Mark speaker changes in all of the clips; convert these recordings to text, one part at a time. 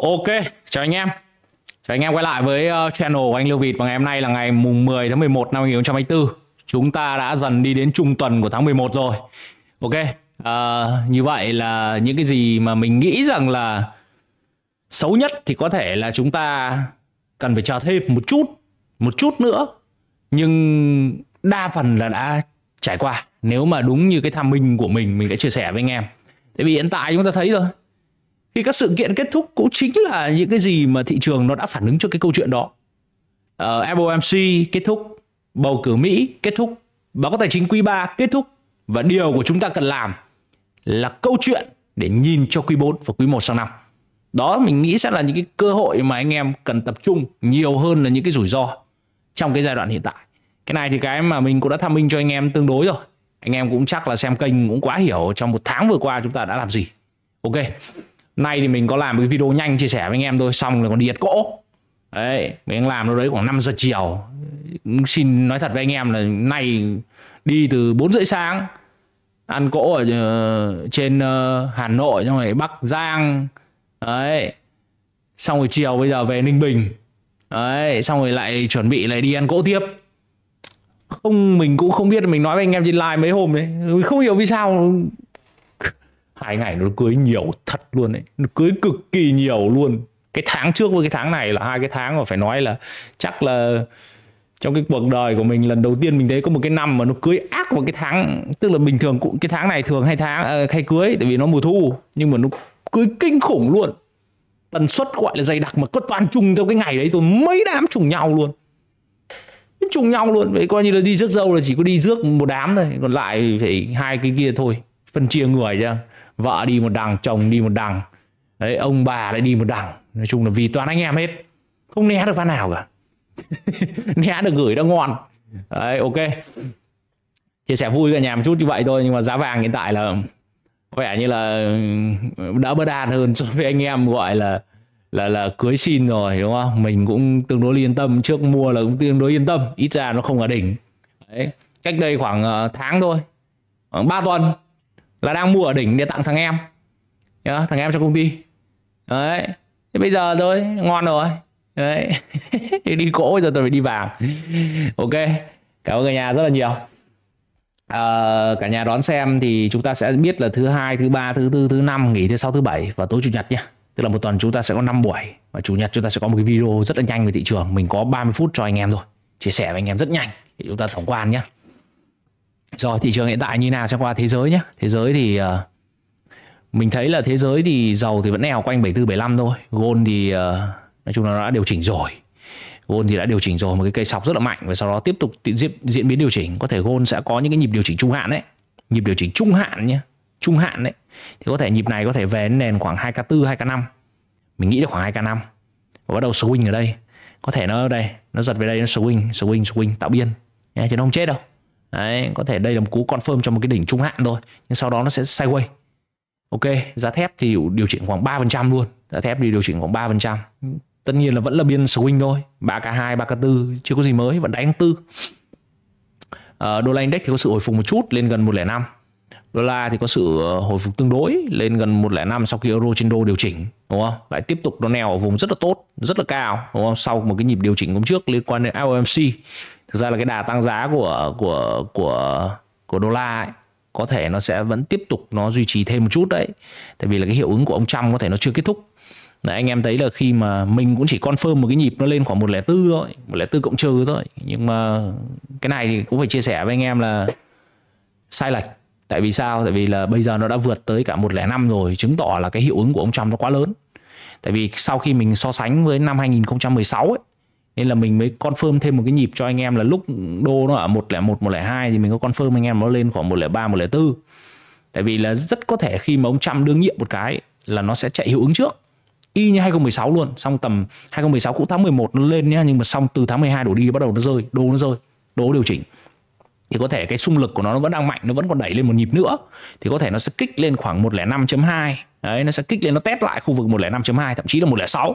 Speaker 1: Ok, chào anh em Chào anh em quay lại với ờ, channel của anh Lưu Vịt Và ngày hôm nay là ngày mùng 10 tháng 11 năm 2024 Chúng ta đã dần đi đến trung tuần của tháng 11 rồi Ok, à, như vậy là những cái gì mà mình nghĩ rằng là Xấu nhất thì có thể là chúng ta cần phải chờ thêm một chút Một chút nữa Nhưng đa phần là đã trải qua Nếu mà đúng như cái tham minh của mình Mình đã chia sẻ với anh em Tại vì hiện tại chúng ta thấy rồi thì các sự kiện kết thúc cũng chính là những cái gì mà thị trường nó đã phản ứng cho cái câu chuyện đó uh, ờ, FOMC kết thúc bầu cử Mỹ kết thúc báo cáo tài chính quý 3 kết thúc và điều của chúng ta cần làm là câu chuyện để nhìn cho quý 4 và quý 1 sang năm đó mình nghĩ sẽ là những cái cơ hội mà anh em cần tập trung nhiều hơn là những cái rủi ro trong cái giai đoạn hiện tại cái này thì cái mà mình cũng đã tham minh cho anh em tương đối rồi anh em cũng chắc là xem kênh cũng quá hiểu trong một tháng vừa qua chúng ta đã làm gì ok nay thì mình có làm cái video nhanh chia sẻ với anh em thôi xong rồi còn đi ăn cỗ đấy mình làm nó đấy khoảng 5 giờ chiều xin nói thật với anh em là nay đi từ 4 rưỡi sáng ăn cỗ ở ờ, trên ờ, Hà Nội xong rồi Bắc Giang đấy xong rồi chiều bây giờ về Ninh Bình đấy xong rồi lại chuẩn bị lại đi ăn cỗ tiếp không mình cũng không biết mình nói với anh em trên live mấy hôm đấy không hiểu vì sao hai ngày nó cưới nhiều thật luôn đấy nó cưới cực kỳ nhiều luôn cái tháng trước với cái tháng này là hai cái tháng mà phải nói là chắc là trong cái cuộc đời của mình lần đầu tiên mình thấy có một cái năm mà nó cưới ác một cái tháng tức là bình thường cũng cái tháng này thường hay tháng ờ, hay cưới tại vì nó mùa thu nhưng mà nó cưới kinh khủng luôn tần suất gọi là dày đặc mà có toàn trùng theo cái ngày đấy tôi mấy đám trùng nhau luôn trùng nhau luôn vậy coi như là đi rước dâu là chỉ có đi rước một đám thôi còn lại phải hai cái kia thôi phân chia người ra vợ đi một đằng chồng đi một đằng đấy ông bà lại đi một đằng nói chung là vì toàn anh em hết không né được pha nào cả né được gửi đã ngon đấy ok chia sẻ vui cả nhà một chút như vậy thôi nhưng mà giá vàng hiện tại là vẻ như là ừ, đã bất an hơn so với anh em gọi là là là cưới xin rồi đúng không mình cũng tương đối yên tâm trước mua là cũng tương đối yên tâm ít ra nó không ở đỉnh Đấy. cách đây khoảng ờ, tháng thôi khoảng 3 tuần là đang mua ở đỉnh để tặng thằng em yeah, thằng em trong công ty đấy thế bây giờ thôi ngon rồi đấy đi cỗ bây giờ tôi phải đi vàng ok cảm ơn cả nhà rất là nhiều à, cả nhà đón xem thì chúng ta sẽ biết là thứ hai thứ ba thứ tư thứ năm nghỉ thứ sáu thứ bảy và tối chủ nhật nhé tức là một tuần chúng ta sẽ có 5 buổi và chủ nhật chúng ta sẽ có một cái video rất là nhanh về thị trường mình có 30 phút cho anh em rồi chia sẻ với anh em rất nhanh để chúng ta tổng quan nhé rồi thị trường hiện tại như nào xem qua thế giới nhé. Thế giới thì ờ, mình thấy là thế giới thì dầu thì vẫn neo quanh 74 75 thôi. Gold thì ờ, nói chung là nó đã điều chỉnh rồi. Gold thì đã điều chỉnh rồi một cái cây sọc rất là mạnh và sau đó tiếp tục diễn, diễn biến điều chỉnh. Có thể Gold sẽ có những cái nhịp điều chỉnh trung hạn đấy. Nhịp điều chỉnh trung hạn nhé. Trung hạn đấy. Thì có thể nhịp này có thể về nền khoảng 2K4 2K5. Mình nghĩ là khoảng 2K5. Và bắt đầu swing ở đây. Có thể nó đây, nó giật về đây nó swing, swing, swing tạo biên. Chứ nó không chết đâu. Đấy, có thể đây là một cú confirm cho một cái đỉnh trung hạn thôi nhưng sau đó nó sẽ sideways ok giá thép thì điều chỉnh khoảng 3% luôn giá thép đi điều chỉnh khoảng 3% tất nhiên là vẫn là biên swing thôi 3k2 3k4 chưa có gì mới vẫn đánh tư à, đô la index thì có sự hồi phục một chút lên gần 105 đô la thì có sự ờ, hồi phục tương đối lên gần 105 sau khi euro trên đô điều chỉnh đúng không lại tiếp tục nó neo ở vùng rất là tốt rất là cao đúng không sau một cái nhịp điều chỉnh hôm trước liên quan đến omc thực ra là cái đà tăng giá của của của của đô la ấy, có thể nó sẽ vẫn tiếp tục nó duy trì thêm một chút đấy tại vì là cái hiệu ứng của ông Trump có thể nó chưa kết thúc đấy, anh em thấy là khi mà mình cũng chỉ confirm một cái nhịp nó lên khoảng 104 thôi 104 cộng trừ thôi nhưng mà cái này thì cũng phải chia sẻ với anh em là sai lệch tại vì sao tại vì là bây giờ nó đã vượt tới cả 105 rồi chứng tỏ là cái hiệu ứng của ông Trump nó quá lớn tại vì sau khi mình so sánh với năm 2016 ấy nên là mình mới confirm thêm một cái nhịp cho anh em là lúc đô nó ở 101 102 thì mình có confirm anh em nó lên khoảng 103 104 tại vì là rất có thể khi mà ông Trump đương nhiệm một cái là nó sẽ chạy hiệu ứng trước y như 2016 luôn xong tầm 2016 cũng tháng 11 nó lên nhá nhưng mà xong từ tháng 12 đổ đi bắt đầu nó rơi đô nó rơi đô điều chỉnh thì có thể cái xung lực của nó nó vẫn đang mạnh nó vẫn còn đẩy lên một nhịp nữa thì có thể nó sẽ kích lên khoảng 105.2 đấy nó sẽ kích lên nó test lại khu vực 105.2 thậm chí là 106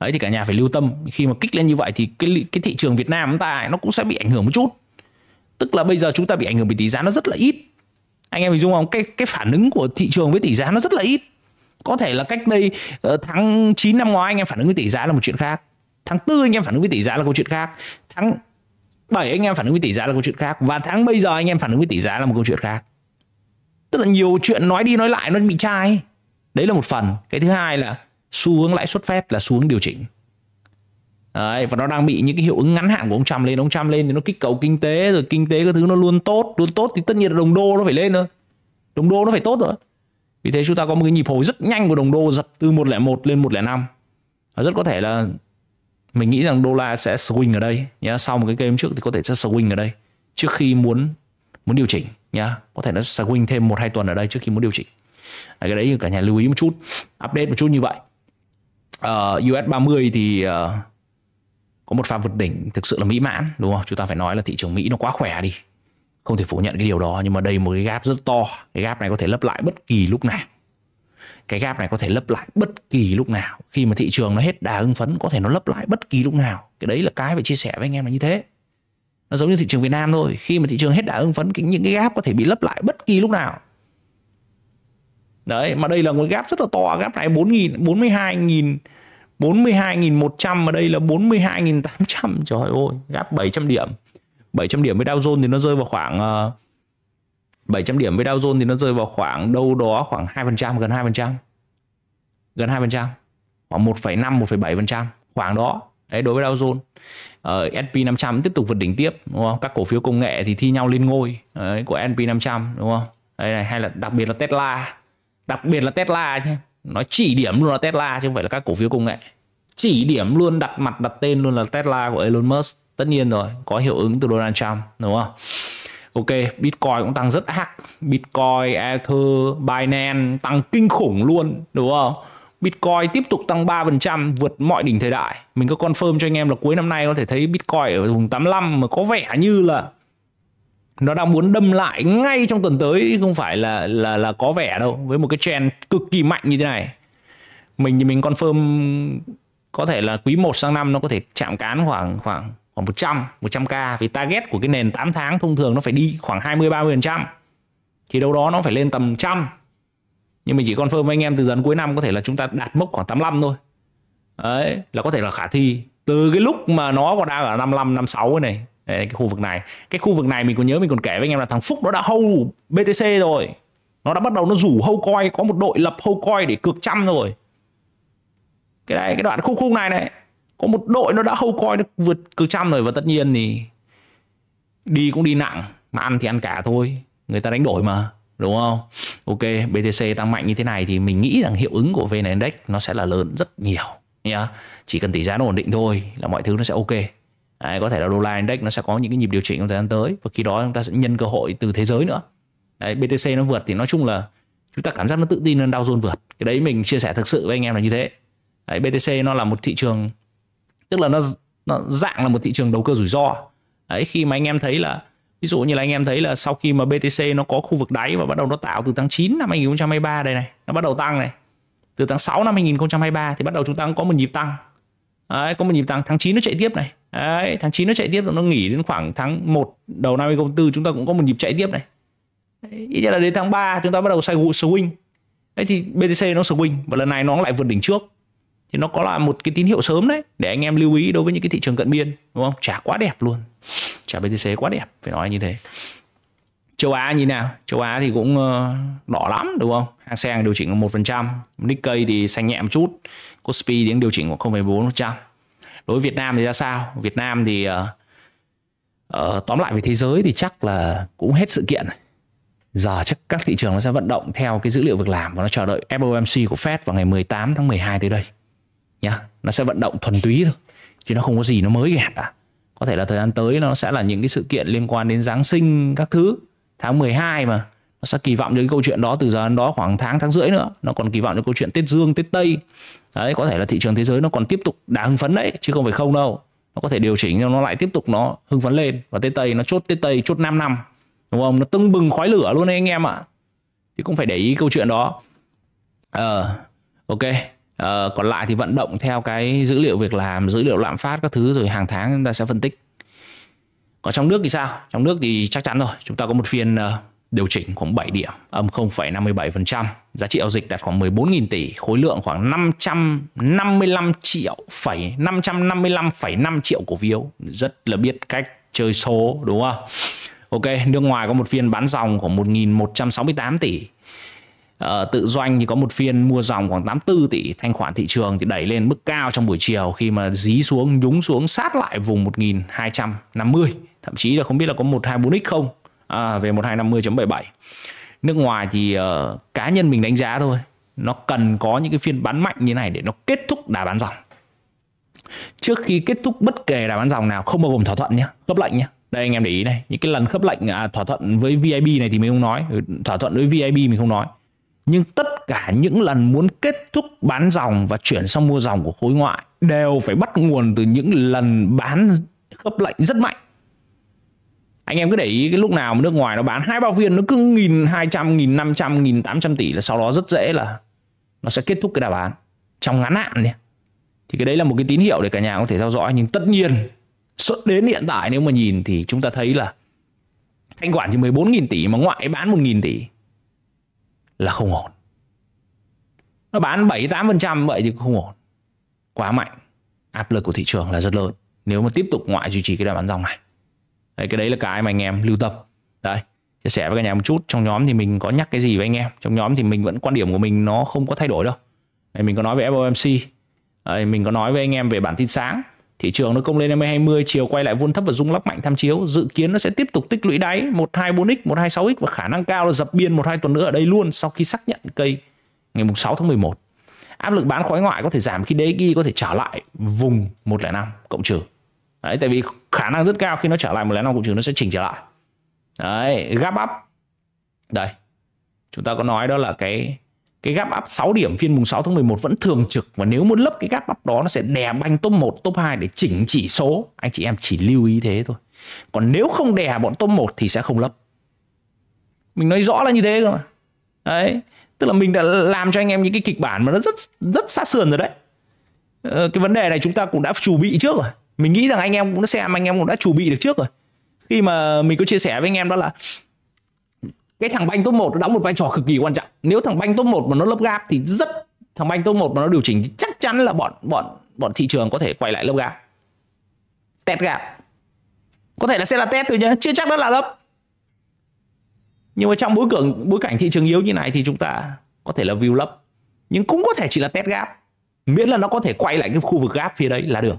Speaker 1: đấy thì cả nhà phải lưu tâm khi mà kích lên như vậy thì cái cái thị trường Việt Nam chúng ta nó cũng sẽ bị ảnh hưởng một chút tức là bây giờ chúng ta bị ảnh hưởng bởi tỷ giá nó rất là ít anh em hình dung không cái cái phản ứng của thị trường với tỷ giá nó rất là ít có thể là cách đây ờ, tháng 9 năm ngoái anh em phản ứng với tỷ giá là một chuyện khác tháng tư anh em phản ứng với tỷ giá là câu chuyện khác tháng 7 anh em phản ứng với tỷ giá là câu chuyện khác và tháng bây giờ anh em phản ứng với tỷ giá là một câu chuyện khác tức là nhiều chuyện nói đi nói lại nó bị trai đấy là một phần cái thứ hai là xu hướng lãi suất Fed là xu hướng điều chỉnh. Đấy, và nó đang bị những cái hiệu ứng ngắn hạn của ông Trump lên ông Trump lên thì nó kích cầu kinh tế rồi kinh tế các thứ nó luôn tốt luôn tốt thì tất nhiên là đồng đô nó phải lên thôi đồng đô nó phải tốt rồi vì thế chúng ta có một cái nhịp hồi rất nhanh của đồng đô giật từ 101 lên 105 và rất có thể là mình nghĩ rằng đô la sẽ swing ở đây nhá sau một cái game trước thì có thể sẽ swing ở đây trước khi muốn muốn điều chỉnh nhá có thể nó swing thêm một hai tuần ở đây trước khi muốn điều chỉnh à, cái đấy cả nhà lưu ý một chút update một chút như vậy uh, US 30 thì uh, có một pha vượt đỉnh thực sự là mỹ mãn đúng không? Chúng ta phải nói là thị trường Mỹ nó quá khỏe đi. Không thể phủ nhận cái điều đó nhưng mà đây một cái gap rất to. Cái gap này có thể lấp lại bất kỳ lúc nào. Cái gap này có thể lấp lại bất kỳ lúc nào. Khi mà thị trường nó hết đà hưng phấn có thể nó lấp lại bất kỳ lúc nào. Cái đấy là cái phải chia sẻ với anh em là như thế. Nó giống như thị trường Việt Nam thôi. Khi mà thị trường hết đà hưng phấn những cái gap có thể bị lấp lại bất kỳ lúc nào đấy mà đây là một gap rất là to gap này 4.000 42.000 42.100 mà đây là 42.800 trời ơi gap 700 điểm 700 điểm với Dow Jones thì nó rơi vào khoảng 700 ờ, điểm với Dow Jones thì nó rơi vào khoảng đâu đó khoảng 2% gần 2% gần 2% khoảng 1,5 1,7% khoảng đó đấy đối với Dow Jones ở uh, S&P 500 tiếp tục vượt đỉnh tiếp đúng không các cổ phiếu công nghệ thì thi nhau lên ngôi đấy, của S&P 500 đúng không đây này hay là đặc biệt là Tesla đặc biệt là Tesla nhé nó chỉ điểm luôn là Tesla chứ không phải là các cổ phiếu công nghệ chỉ điểm luôn đặt mặt đặt tên luôn là Tesla của Elon Musk tất nhiên rồi có hiệu ứng từ Donald Trump đúng không ok Bitcoin cũng tăng rất ác Bitcoin Ether Binance tăng kinh khủng luôn đúng không Bitcoin tiếp tục tăng 3% vượt mọi đỉnh thời đại. Mình có confirm cho anh em là cuối năm nay có thể thấy Bitcoin ở vùng 85 mà có vẻ như là nó đang muốn đâm lại ngay trong tuần tới không phải là là là có vẻ đâu với một cái trend cực kỳ mạnh như thế này mình thì mình confirm có thể là quý 1 sang năm nó có thể chạm cán khoảng khoảng khoảng 100 100k vì target của cái nền 8 tháng thông thường nó phải đi khoảng 20 30 phần trăm thì đâu đó nó phải lên tầm trăm nhưng mình chỉ confirm với anh em từ dần cuối năm có thể là chúng ta đạt mốc khoảng 85 thôi đấy là có thể là khả thi từ cái lúc mà nó còn đang ở 55 56 này cái khu vực này cái khu vực này mình còn nhớ mình còn kể với anh em là thằng phúc nó đã hâu btc rồi nó đã bắt đầu nó rủ hâu coi có một đội lập hâu coi để cược trăm rồi cái này cái đoạn khúc khúc này này có một đội nó đã hâu coi nó vượt cược trăm rồi và tất nhiên thì đi cũng đi nặng mà ăn thì ăn cả thôi người ta đánh đổi mà đúng không ok btc tăng mạnh như thế này thì mình nghĩ rằng hiệu ứng của vn index nó sẽ là lớn rất nhiều nhá chỉ cần tỷ giá nó ổn định thôi là mọi thứ nó sẽ ok Đấy, có thể là đô la index nó sẽ có những cái nhịp điều chỉnh trong thời gian tới và khi đó chúng ta sẽ nhân cơ hội từ thế giới nữa đấy, BTC nó vượt thì nói chung là chúng ta cảm giác nó tự tin hơn Dow Jones vượt cái đấy mình chia sẻ thực sự với anh em là như thế đấy, BTC nó là một thị trường tức là nó nó dạng là một thị trường đầu cơ rủi ro đấy khi mà anh em thấy là ví dụ như là anh em thấy là sau khi mà BTC nó có khu vực đáy và bắt đầu nó tạo từ tháng 9 năm 2023 đây này nó bắt đầu tăng này từ tháng 6 năm 2023 thì bắt đầu chúng ta cũng có một nhịp tăng Đấy, có một nhịp tăng tháng 9 nó chạy tiếp này Đấy, tháng 9 nó chạy tiếp rồi nó nghỉ đến khoảng tháng 1 đầu năm 2024 chúng ta cũng có một nhịp chạy tiếp này ít nhất là đến tháng 3 chúng ta bắt đầu xoay swing đấy thì BTC nó swing và lần này nó lại vượt đỉnh trước thì nó có là một cái tín hiệu sớm đấy để anh em lưu ý đối với những cái thị trường cận biên đúng không Chả quá đẹp luôn chả BTC quá đẹp phải nói như thế châu Á như nào châu Á thì cũng ờ, đỏ lắm đúng không hang seng điều chỉnh một phần trăm Nikkei thì xanh nhẹ một chút Kospi đến điều chỉnh khoảng 0,4%. Đối với Việt Nam thì ra sao? Việt Nam thì uh, tóm lại về thế giới thì chắc là cũng hết sự kiện. Giờ chắc các thị trường nó sẽ vận động theo cái dữ liệu việc làm và nó chờ đợi FOMC của Fed vào ngày 18 tháng 12 tới đây. Nhá, nó sẽ vận động thuần túy thôi. Chứ nó không có gì nó mới cả. Có thể là thời gian tới nó sẽ là những cái sự kiện liên quan đến Giáng sinh các thứ tháng 12 mà nó sẽ kỳ vọng cho cái câu chuyện đó từ giờ đến đó khoảng tháng tháng rưỡi nữa nó còn kỳ vọng cho câu chuyện tết dương tết tây đấy có thể là thị trường thế giới nó còn tiếp tục đáng hưng phấn đấy chứ không phải không đâu nó có thể điều chỉnh cho nó lại tiếp tục nó hưng phấn lên và tết tây nó chốt tết tây chốt 5 năm đúng không nó tưng bừng khói lửa luôn đấy anh em ạ thì cũng phải để ý câu chuyện đó ờ à, ok à, còn lại thì vận động theo cái dữ liệu việc làm dữ liệu lạm phát các thứ rồi hàng tháng chúng ta sẽ phân tích còn trong nước thì sao trong nước thì chắc chắn rồi chúng ta có một phiên uh, điều chỉnh khoảng 7 điểm, âm 0,57%, giá trị giao dịch đạt khoảng 14.000 tỷ, khối lượng khoảng 555 triệu phẩy 555,5 triệu cổ phiếu, rất là biết cách chơi số đúng không? Ok, nước ngoài có một phiên bán dòng khoảng 1.168 tỷ. Ờ, tự doanh thì có một phiên mua dòng khoảng 84 tỷ thanh khoản thị trường thì đẩy lên mức cao trong buổi chiều khi mà dí xuống nhúng xuống sát lại vùng 1.250, thậm chí là không biết là có 124x không à, về 1250.77 nước ngoài thì uh, cá nhân mình đánh giá thôi nó cần có những cái phiên bán mạnh như này để nó kết thúc đà bán dòng trước khi kết thúc bất kể đà bán dòng nào không bao gồm thỏa thuận nhé khớp lệnh nhé đây anh em để ý này những cái lần khớp lệnh à, thỏa thuận với vip này thì mình không nói ừ, thỏa thuận với vip mình không nói nhưng tất cả những lần muốn kết thúc bán dòng và chuyển sang mua dòng của khối ngoại đều phải bắt nguồn từ những lần bán khớp lệnh rất mạnh anh em cứ để ý cái lúc nào mà nước ngoài nó bán hai bao viên nó cứ nghìn hai trăm nghìn năm trăm nghìn tám trăm tỷ là sau đó rất dễ là nó sẽ kết thúc cái đà bán trong ngắn hạn đi thì cái đấy là một cái tín hiệu để cả nhà có thể theo dõi nhưng tất nhiên đến hiện tại nếu mà nhìn thì chúng ta thấy là thanh khoản chỉ 14.000 tỷ mà ngoại bán 1.000 tỷ là không ổn nó bán 7-8% vậy thì không ổn quá mạnh áp lực của thị trường là rất lớn nếu mà tiếp tục ngoại duy trì cái đà bán dòng này đấy, cái đấy là cái mà anh em lưu tâm đấy chia sẻ với cả nhà một chút trong nhóm thì mình có nhắc cái gì với anh em trong nhóm thì mình vẫn quan điểm của mình nó không có thay đổi đâu đấy, mình có nói về FOMC đấy, mình có nói với anh em về bản tin sáng thị trường nó công lên năm 2020 chiều quay lại vuông thấp và rung lắc mạnh tham chiếu dự kiến nó sẽ tiếp tục tích lũy đáy 124x 126x và khả năng cao là dập biên một hai tuần nữa ở đây luôn sau khi xác nhận cây ngày 6 tháng 11 áp lực bán khối ngoại có thể giảm khi DXY có thể trở lại vùng 105 cộng trừ đấy tại vì khả năng rất cao khi nó trở lại một lẻ nào cũng trừ nó sẽ chỉnh trở lại đấy gap up đây chúng ta có nói đó là cái cái gap up 6 điểm phiên mùng 6 tháng 11 vẫn thường trực và nếu muốn lấp cái gap up đó nó sẽ đè banh top 1, top 2 để chỉnh chỉ số. Anh chị em chỉ lưu ý thế thôi. Còn nếu không đè bọn top 1 thì sẽ không lấp. Mình nói rõ là như thế cơ mà. Đấy, tức là mình đã làm cho anh em những cái kịch bản mà nó rất rất sát sườn rồi đấy. Ờ, cái vấn đề này chúng ta cũng đã chuẩn bị trước rồi mình nghĩ rằng anh em cũng đã xem anh em cũng đã chuẩn bị được trước rồi khi mà mình có chia sẻ với anh em đó là cái thằng banh top 1 nó đóng một vai trò cực kỳ quan trọng nếu thằng banh top 1 mà nó lấp gap thì rất thằng banh top 1 mà nó điều chỉnh thì chắc chắn là bọn bọn bọn thị trường có thể quay lại lấp gap tét gap có thể là sẽ là tét thôi nhé chưa chắc đó là lấp nhưng mà trong bối cảnh bối cảnh thị trường yếu như này thì chúng ta có thể là view lấp nhưng cũng có thể chỉ là test gap miễn là nó có thể quay lại cái khu vực gap phía đấy là được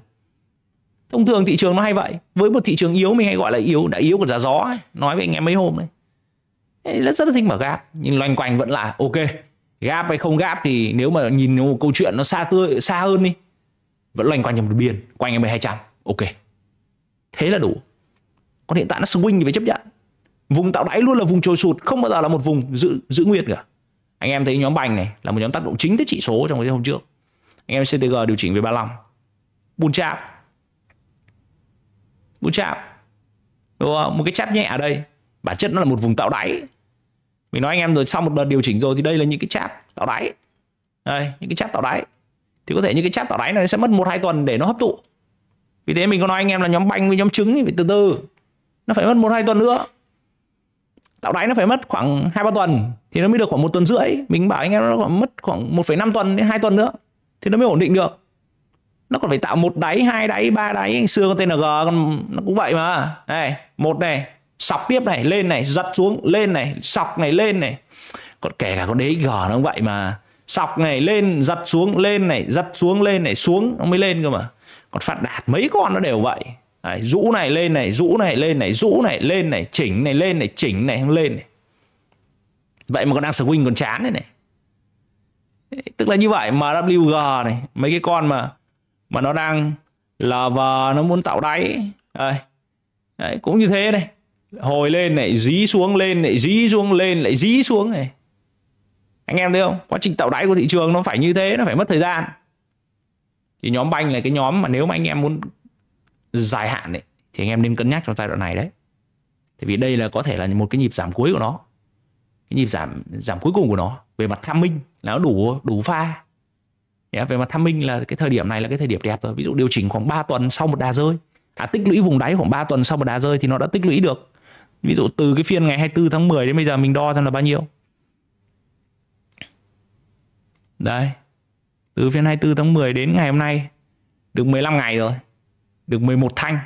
Speaker 1: thông thường thị trường nó hay vậy với một thị trường yếu mình hay gọi là yếu đã yếu còn giá gió ấy. nói với anh em mấy hôm đấy rất rất là thích mở gap nhưng loanh quanh vẫn là ok gap hay không gap thì nếu mà nhìn một câu chuyện nó xa tươi xa hơn đi vẫn loanh quanh trong một biên quanh em hai trăm ok thế là đủ còn hiện tại nó swing thì phải chấp nhận vùng tạo đáy luôn là vùng trồi sụt không bao giờ là một vùng giữ giữ nguyên cả anh em thấy nhóm bành này là một nhóm tác động chính tới chỉ số trong cái hôm trước anh em CTG điều chỉnh về 35 bull trap mũ chạm đúng không? một cái chát nhẹ ở đây bản chất nó là một vùng tạo đáy mình nói anh em rồi sau một đợt điều chỉnh rồi thì đây là những cái cháp tạo đáy đây những cái cháp tạo đáy thì có thể những cái cháp tạo đáy này sẽ mất một hai tuần để nó hấp thụ vì thế mình có nói anh em là nhóm banh với nhóm trứng thì phải từ từ nó phải mất một hai tuần nữa tạo đáy nó phải mất khoảng hai ba tuần thì nó mới được khoảng một tuần rưỡi mình bảo anh em nó khoảng mất khoảng năm tuần đến hai tuần nữa thì nó mới ổn định được nó còn phải tạo một đáy hai đáy ba đáy xưa con tng con nó cũng vậy mà này một này sọc tiếp này lên này giật xuống lên này sọc này lên này còn kể cả con đế g nó cũng vậy mà sọc này lên giật xuống lên này giật xuống lên này xuống nó mới lên cơ mà còn phạt đạt mấy con nó đều vậy Đấy, rũ này lên này rũ này lên này rũ này lên này chỉnh này lên này chỉnh này không lên này vậy mà còn đang swing còn chán này này tức là như vậy mà WG này mấy cái con mà mà nó đang là và nó muốn tạo đáy đây. Đấy, cũng như thế này, hồi lên này dí xuống lên này dí xuống lên lại dí xuống này anh em thấy không quá trình tạo đáy của thị trường nó phải như thế nó phải mất thời gian thì nhóm banh là cái nhóm mà nếu mà anh em muốn dài hạn ấy, thì anh em nên cân nhắc trong giai đoạn này đấy tại vì đây là có thể là một cái nhịp giảm cuối của nó cái nhịp giảm giảm cuối cùng của nó về mặt tham minh là nó đủ đủ pha yeah, về mặt tham minh là cái thời điểm này là cái thời điểm đẹp rồi ví dụ điều chỉnh khoảng 3 tuần sau một đà rơi à, tích lũy vùng đáy khoảng 3 tuần sau một đà rơi thì nó đã tích lũy được ví dụ từ cái phiên ngày 24 tháng 10 đến bây giờ mình đo xem là bao nhiêu đây từ phiên 24 tháng 10 đến ngày hôm nay được 15 ngày rồi được 11 thanh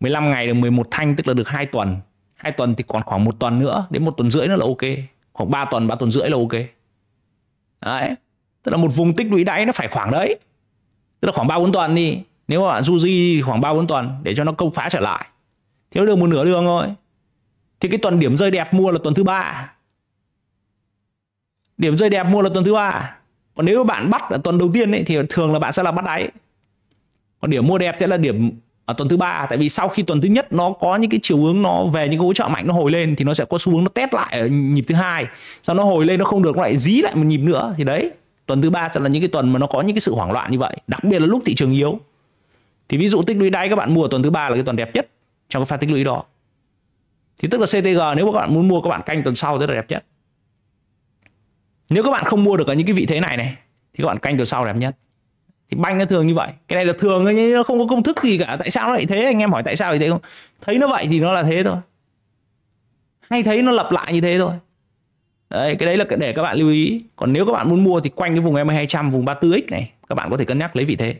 Speaker 1: 15 ngày được 11 thanh tức là được 2 tuần 2 tuần thì còn khoảng một tuần nữa đến một tuần rưỡi nữa là ok khoảng 3 tuần 3 tuần rưỡi là ok đấy tức là một vùng tích lũy đáy nó phải khoảng đấy tức là khoảng ba bốn tuần đi nếu mà bạn du di khoảng ba bốn tuần để cho nó công phá trở lại thiếu được một nửa đường thôi thì cái tuần điểm rơi đẹp mua là tuần thứ ba điểm rơi đẹp mua là tuần thứ ba còn nếu bạn bắt ở tuần đầu tiên ấy, thì thường là bạn sẽ là bắt đáy còn điểm mua đẹp sẽ là điểm ở tuần thứ ba tại vì sau khi tuần thứ nhất nó có những cái chiều hướng nó về những cái hỗ trợ mạnh nó hồi lên thì nó sẽ có xu hướng nó test lại ở nhịp thứ hai sau nó hồi lên nó không được nó lại dí lại một nhịp nữa thì đấy tuần thứ ba sẽ là những cái tuần mà nó có những cái sự hoảng loạn như vậy đặc biệt là lúc thị trường yếu thì ví dụ tích lũy đáy các bạn mua tuần thứ ba là cái tuần đẹp nhất trong cái pha tích lũy đó thì tức là CTG nếu các bạn muốn mua các bạn canh tuần sau rất là đẹp nhất nếu các bạn không mua được ở những cái vị thế này này thì các bạn canh tuần sau đẹp nhất thì banh nó thường như vậy cái này là thường nhưng nó không có công thức gì cả tại sao nó lại thế anh em hỏi tại sao lại thế không thấy nó vậy thì nó là thế thôi hay thấy nó lặp lại như thế thôi Đấy, cái đấy là để các bạn lưu ý. Còn nếu các bạn muốn mua thì quanh cái vùng em 200 vùng 34X này, các bạn có thể cân nhắc lấy vị thế.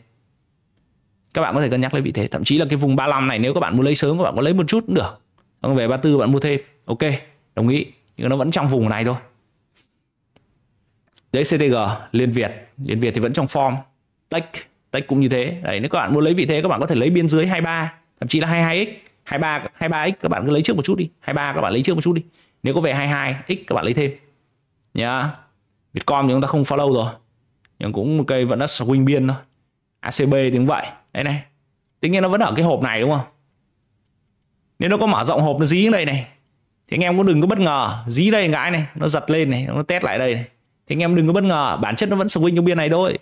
Speaker 1: Các bạn có thể cân nhắc lấy vị thế, thậm chí là cái vùng 35 này nếu các bạn muốn lấy sớm các bạn có lấy một chút cũng được. Còn về 34 bạn mua thêm. Ok, đồng ý. Nhưng nó vẫn trong vùng này thôi. Đấy CTG, Liên Việt, Liên Việt thì vẫn trong form. Tech, Tech cũng như thế. Đấy, nếu các bạn muốn lấy vị thế các bạn có thể lấy biên dưới 23, thậm chí là 22x, 23 23x các bạn cứ lấy trước một chút đi, 23 các bạn lấy trước một chút đi nếu có về 22 x các bạn lấy thêm nhá yeah. Vietcom thì chúng ta không follow rồi nhưng cũng một cây vẫn là swing biên thôi ACB thì cũng vậy đây này Tính nhiên nó vẫn ở cái hộp này đúng không nếu nó có mở rộng hộp nó dí đây này thì anh em cũng đừng có bất ngờ dí đây gãi này nó giật lên này nó test lại đây này thì anh em đừng có bất ngờ bản chất nó vẫn swing trong biên này thôi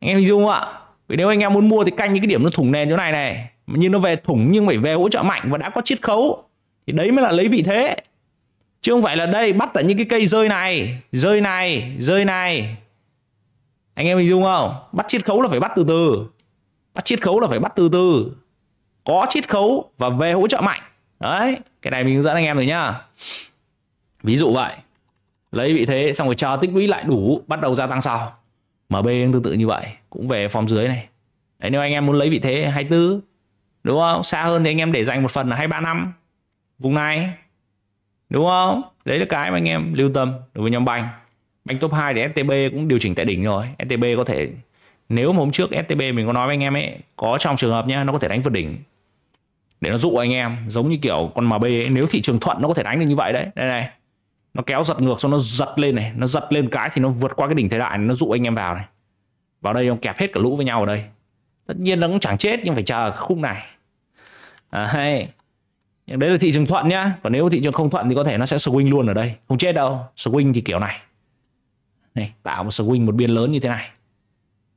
Speaker 1: anh em hình dung không ạ vì nếu anh em muốn mua thì canh những cái điểm nó thủng nền chỗ này này nhưng nó về thủng nhưng phải về hỗ trợ mạnh và đã có chiết khấu thì đấy mới là lấy vị thế chứ không phải là đây bắt ở những cái cây rơi này rơi này rơi này anh em hình dung không bắt chiết khấu là phải bắt từ từ bắt chiết khấu là phải bắt từ từ có chiết khấu và về hỗ trợ mạnh đấy cái này mình hướng dẫn anh em rồi nhá ví dụ vậy lấy vị thế xong rồi chờ tích lũy lại đủ bắt đầu gia tăng sau MB cũng tương tự như vậy cũng về form dưới này đấy nếu anh em muốn lấy vị thế 24 đúng không xa hơn thì anh em để dành một phần là 23 năm vùng này đúng không đấy là cái mà anh em lưu tâm đối với nhóm banh banh top 2 thì STB cũng điều chỉnh tại đỉnh rồi STB có thể nếu mà hôm trước STB mình có nói với anh em ấy có trong trường hợp nhá nó có thể đánh vượt đỉnh để nó dụ anh em giống như kiểu con MB ấy, nếu thị trường thuận nó có thể đánh được như vậy đấy đây này nó kéo giật ngược xong nó giật lên này nó giật lên cái thì nó vượt qua cái đỉnh thời đại này, nó dụ anh em vào này vào đây ông kẹp hết cả lũ với nhau ở đây tất nhiên nó cũng chẳng chết nhưng phải chờ khung này à, hay đấy là thị trường thuận nhá còn nếu thị trường không thuận thì có thể nó sẽ swing luôn ở đây không chết đâu swing thì kiểu này này tạo một swing một biên lớn như thế này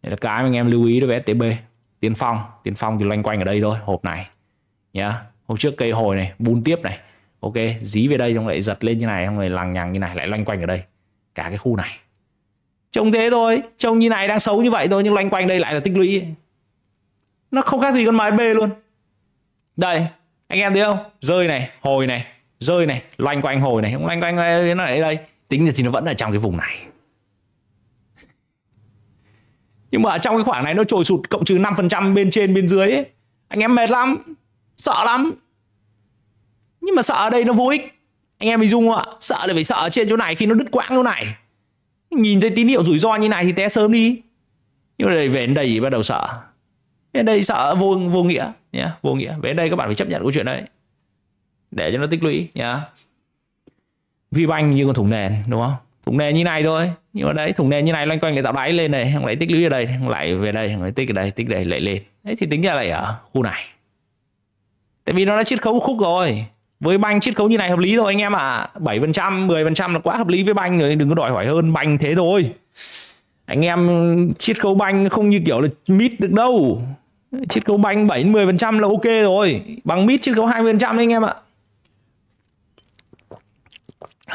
Speaker 1: đây là cái mà anh em lưu ý đối với STB Tiên phong Tiên phong thì loanh quanh ở đây thôi hộp này nhá hôm trước cây hồi này bun tiếp này ok dí về đây xong lại giật lên như này xong rồi lằng nhằng như này lại loanh quanh ở đây cả cái khu này trông thế thôi trông như này đang xấu như vậy thôi nhưng loanh quanh đây lại là tích lũy nó không khác gì con máy b luôn đây anh em thấy không rơi này hồi này rơi này loanh quanh hồi này loanh quanh đến này đây tính thì nó vẫn ở trong cái vùng này nhưng mà ở trong cái khoảng này nó trồi sụt cộng trừ 5% bên trên bên dưới ấy. anh em mệt lắm sợ lắm nhưng mà sợ ở đây nó vô ích anh em hình dung không ạ sợ là phải sợ ở trên chỗ này khi nó đứt quãng chỗ này nhìn thấy tín hiệu rủi ro như này thì té sớm đi nhưng mà về đến đây thì bắt đầu sợ thế đây sợ vô vô nghĩa nhá vô nghĩa về đây các bạn phải chấp nhận câu chuyện đấy để cho nó tích lũy nhá banh như con thùng nền đúng không thùng nền như này thôi nhưng mà đấy thùng nền như này loanh quanh để tạo đáy lên này không lại tích lũy ở đây không lại về đây không lại tích ở đây tích đây lại lên đấy thì tính ra lại ở khu này tại vì nó đã chiết khấu khúc rồi với banh chiết khấu như này hợp lý rồi anh em ạ à. 7% 10% là quá hợp lý với banh rồi đừng có đòi hỏi hơn banh thế thôi anh em chiết khấu banh không như kiểu là mít được đâu chiết khấu banh 7 trăm là ok rồi bằng mít chiết khấu 20% đấy anh em ạ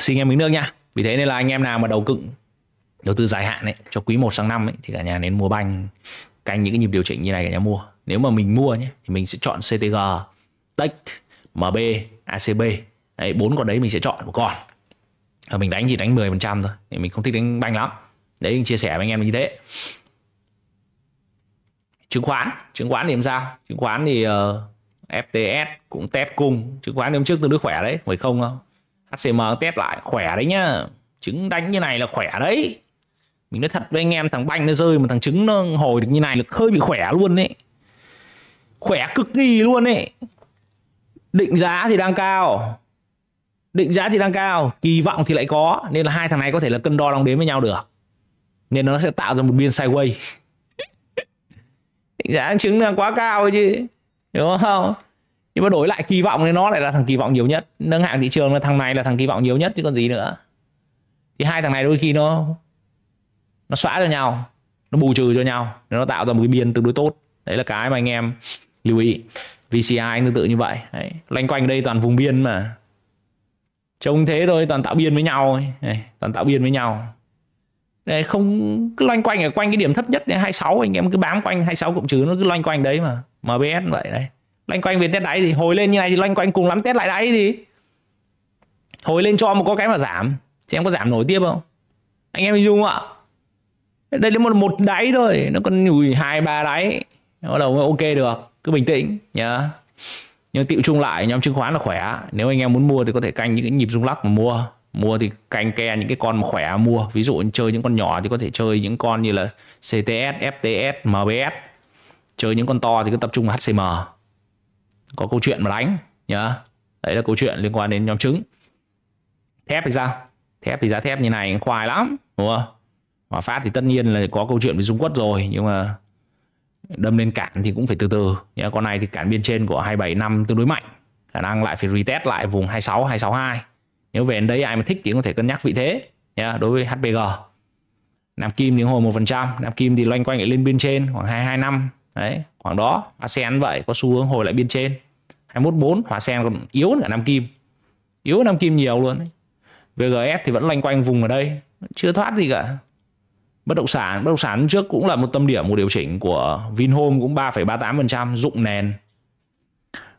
Speaker 1: xin em miếng nước nha vì thế nên là anh em nào mà đầu cựng đầu tư dài hạn ấy cho quý 1 sang năm ấy thì cả nhà nên mua banh canh những cái nhịp điều chỉnh như này cả nhà mua nếu mà mình mua nhé thì mình sẽ chọn CTG Tech MB ACB đấy bốn con đấy mình sẽ chọn một con và mình đánh chỉ đánh 10% thôi thì mình không thích đánh banh lắm đấy mình chia sẻ với anh em như thế chứng khoán chứng khoán thì làm sao chứng khoán thì uh, ờ, FTS cũng test cung chứng khoán hôm trước tương đối khỏe đấy phải không HCM test lại khỏe đấy nhá chứng đánh như này là khỏe đấy mình nói thật với anh em thằng banh nó rơi mà thằng trứng nó hồi được như này là hơi bị khỏe luôn đấy khỏe cực kỳ luôn đấy định giá thì đang cao định giá thì đang cao kỳ vọng thì lại có nên là hai thằng này có thể là cân đo đong đếm với nhau được nên nó sẽ tạo ra một biên sideways giá dạ, trứng là quá cao chứ đúng không nhưng mà đổi lại kỳ vọng thì nó lại là thằng kỳ vọng nhiều nhất nâng hạng thị trường là thằng này là thằng kỳ vọng nhiều nhất chứ còn gì nữa thì hai thằng này đôi khi nó nó xóa cho nhau nó bù trừ cho nhau nó tạo ra một cái biên tương đối tốt đấy là cái mà anh em lưu ý VCI tương tự như vậy đấy. loanh quanh đây toàn vùng biên mà trông thế thôi toàn tạo biên với nhau đấy. toàn tạo biên với nhau đấy, không cứ loanh quanh ở quanh cái điểm thấp nhất đến 26 anh em cứ bám quanh 26 cộng trừ nó cứ loanh quanh đấy mà MBS vậy đấy loanh quanh về test đáy thì hồi lên như này thì loanh quanh cùng lắm test lại đáy thì hồi lên cho một có cái mà giảm thì em có giảm nổi tiếp không anh em hình dung không ạ đây là một một đáy thôi nó còn nhủi hai ba đáy bắt đầu ok được cứ bình tĩnh nhá nhưng tiệu chung lại nhóm chứng khoán là khỏe nếu anh em muốn mua thì có thể canh những cái nhịp rung lắc mà mua mua thì canh ke những cái con khỏe mua ví dụ chơi những con nhỏ thì có thể chơi những con như là CTS, FTS, MBS chơi những con to thì cứ tập trung vào HCM có câu chuyện mà đánh nhá đấy là câu chuyện liên quan đến nhóm trứng thép thì sao thép thì giá thép như này khoai lắm đúng không hòa phát thì tất nhiên là có câu chuyện với dung quất rồi nhưng mà đâm lên cản thì cũng phải từ từ nhá con này thì cản biên trên của 275 tương đối mạnh khả năng lại phải retest lại vùng 26 262 nếu về đến đây ai mà thích thì có thể cân nhắc vị thế yeah, đối với HPG Nam Kim thì hồi một phần trăm Nam Kim thì loanh quanh ở lên biên trên khoảng 22 năm đấy khoảng đó Hoa Sen vậy có xu hướng hồi lại biên trên 214 Hoa Sen còn yếu cả Nam Kim yếu Nam Kim nhiều luôn đấy. VGS thì vẫn loanh quanh vùng ở đây chưa thoát gì cả bất động sản bất động sản trước cũng là một tâm điểm một điều chỉnh của Vinhome cũng 3,38% dụng nền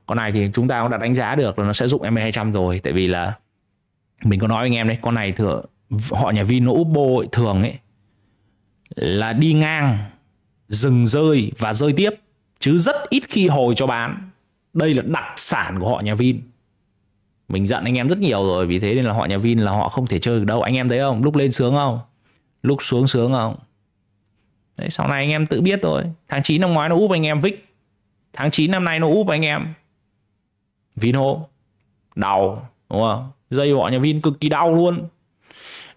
Speaker 1: con này thì chúng ta cũng đã đánh giá được là nó sẽ dụng MA200 rồi tại vì là mình có nói với anh em đấy con này thường họ nhà Vino Oppo ấy, thường ấy là đi ngang dừng rơi và rơi tiếp chứ rất ít khi hồi cho bán đây là đặc sản của họ nhà Vin mình giận anh em rất nhiều rồi vì thế nên là họ nhà Vin là họ không thể chơi được đâu anh em thấy không lúc lên sướng không lúc xuống sướng không đấy sau này anh em tự biết rồi tháng 9 năm ngoái nó úp anh em Vic tháng 9 năm nay nó úp anh em Vino đau đúng không dây của nhà Vin cực kỳ đau luôn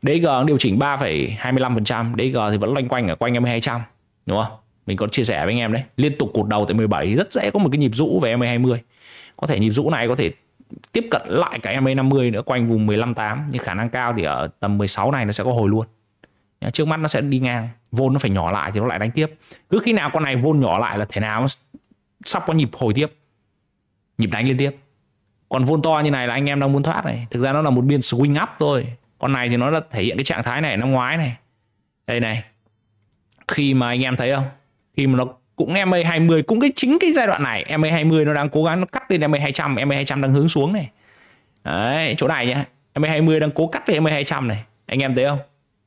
Speaker 1: DG điều chỉnh 3,25% DG thì vẫn loanh quanh ở quanh em 200 đúng không mình có chia sẻ với anh em đấy liên tục cột đầu tại 17 rất dễ có một cái nhịp rũ về em 20 có thể nhịp rũ này có thể tiếp cận lại cái em 50 nữa quanh vùng 15 8 nhưng khả năng cao thì ở tầm 16 này nó sẽ có hồi luôn trước mắt nó sẽ đi ngang vôn nó phải nhỏ lại thì nó lại đánh tiếp cứ khi nào con này vôn nhỏ lại là thế nào sắp có nhịp hồi tiếp nhịp đánh liên tiếp còn vôn to như này là anh em đang muốn thoát này thực ra nó là một biên swing up thôi con này thì nó đã thể hiện cái trạng thái này năm ngoái này đây này khi mà anh em thấy không khi mà nó cũng MA 20 cũng cái chính cái giai đoạn này MA 20 nó đang cố gắng nó cắt lên MA 200 MA 200 đang hướng xuống này đấy chỗ này nhá MA 20 đang cố cắt về MA 200 này anh em thấy không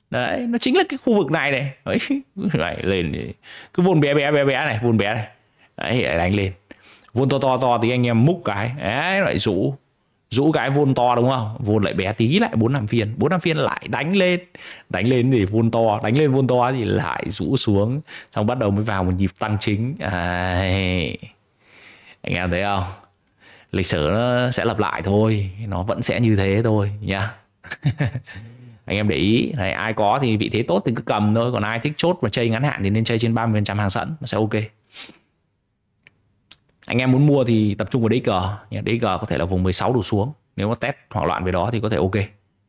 Speaker 1: đấy nó chính là cái khu vực này này đấy, đấy lên cứ vồn bé bé bé bé này vồn bé này đấy đánh lên vun to to to thì anh em múc cái đấy, lại rũ rũ cái vun to đúng không vun lại bé tí lại bốn năm phiên bốn năm phiên lại đánh lên đánh lên thì vun to đánh lên vun to thì lại rũ xuống xong bắt đầu mới vào một nhịp tăng chính à, anh em thấy không lịch sử nó sẽ lặp lại thôi nó vẫn sẽ như thế thôi nhá anh em để ý này ai có thì vị thế tốt thì cứ cầm thôi còn ai thích chốt và chơi ngắn hạn thì nên chơi trên 30% hàng sẵn nó sẽ ok anh em muốn mua thì tập trung vào DXG nhé. DXG có thể là vùng 16 đổ xuống nếu mà test hoảng loạn về đó thì có thể ok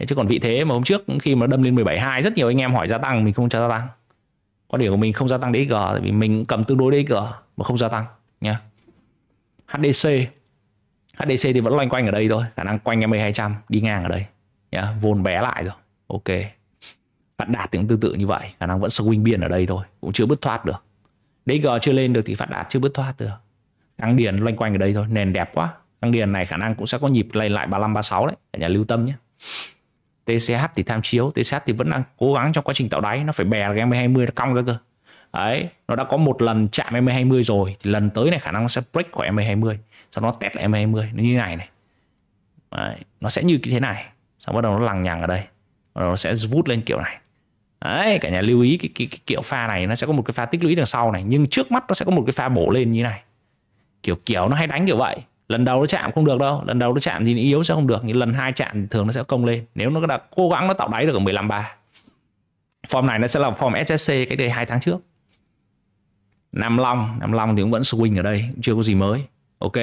Speaker 1: chứ còn vị thế mà hôm trước khi mà đâm lên 17.2 rất nhiều anh em hỏi gia tăng mình không cho gia tăng quan điểm của mình không gia tăng DXG tại vì mình cầm tương đối DXG mà không gia tăng nhé HDC HDC thì vẫn loanh quanh ở đây thôi khả năng quanh em 200 đi ngang ở đây nhá vốn bé lại rồi ok phát đạt thì cũng tương tự như vậy khả năng vẫn swing biên ở đây thôi cũng chưa bứt thoát được DG chưa lên được thì phát đạt chưa bứt thoát được Căng điền loanh quanh ở đây thôi, nền đẹp quá. Căng điền này khả năng cũng sẽ có nhịp lay lại 35 36 đấy, cả nhà lưu tâm nhé. TCH thì tham chiếu, TCH thì vẫn đang cố gắng trong quá trình tạo đáy, nó phải bè cái MA20 nó cong ra cơ. Đấy, nó đã có một lần chạm MA20 rồi thì lần tới này khả năng nó sẽ break khỏi MA20, sau nó test lại MA20 nó như này này. Đấy, nó sẽ như thế này, sau bắt đầu nó lằng nhằng ở đây. Nó sẽ vút lên kiểu này. Đấy, cả nhà lưu ý cái, cái, cái kiểu pha này nó sẽ có một cái pha tích lũy đằng sau này nhưng trước mắt nó sẽ có một cái pha bổ lên như này kiểu kiểu nó hay đánh kiểu vậy lần đầu nó chạm không được đâu lần đầu nó chạm thì yếu sẽ không được nhưng lần hai chạm thường nó sẽ công lên nếu nó đã cố gắng nó tạo đáy được ở 15 ba form này nó sẽ là form SSC cái đề hai tháng trước Nam Long Nam Long thì cũng vẫn swing ở đây cũng chưa có gì mới ok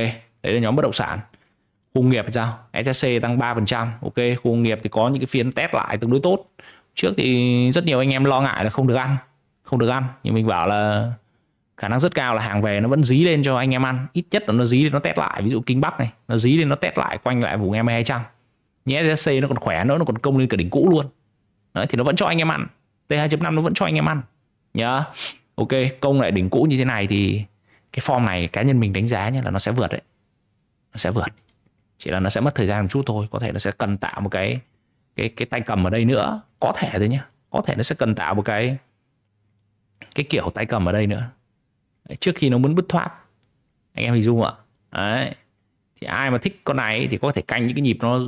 Speaker 1: đấy là nhóm bất động sản khu nghiệp thì sao SSC tăng 3% ok khu nghiệp thì có những cái phiên test lại tương đối tốt trước thì rất nhiều anh em lo ngại là không được ăn không được ăn nhưng mình bảo là khả năng rất cao là hàng về nó vẫn dí lên cho anh em ăn ít nhất là nó dí lên nó test lại ví dụ kinh bắc này nó dí lên nó test lại quanh lại vùng em 200 nhé SC nó còn khỏe nữa nó còn công lên cả đỉnh cũ luôn đấy thì nó vẫn cho anh em ăn t 2.5 nó vẫn cho anh em ăn nhớ ok công lại đỉnh cũ như thế này thì cái form này cá nhân mình đánh giá nhé là nó sẽ vượt đấy nó sẽ vượt chỉ là nó sẽ mất thời gian một chút thôi có thể nó sẽ cần tạo một cái cái cái tay cầm ở đây nữa có thể thôi nhé có thể nó sẽ cần tạo một cái cái kiểu tay cầm ở đây nữa trước khi nó muốn bứt thoát anh em hình dung ạ đấy thì ai mà thích con này thì có thể canh những cái nhịp nó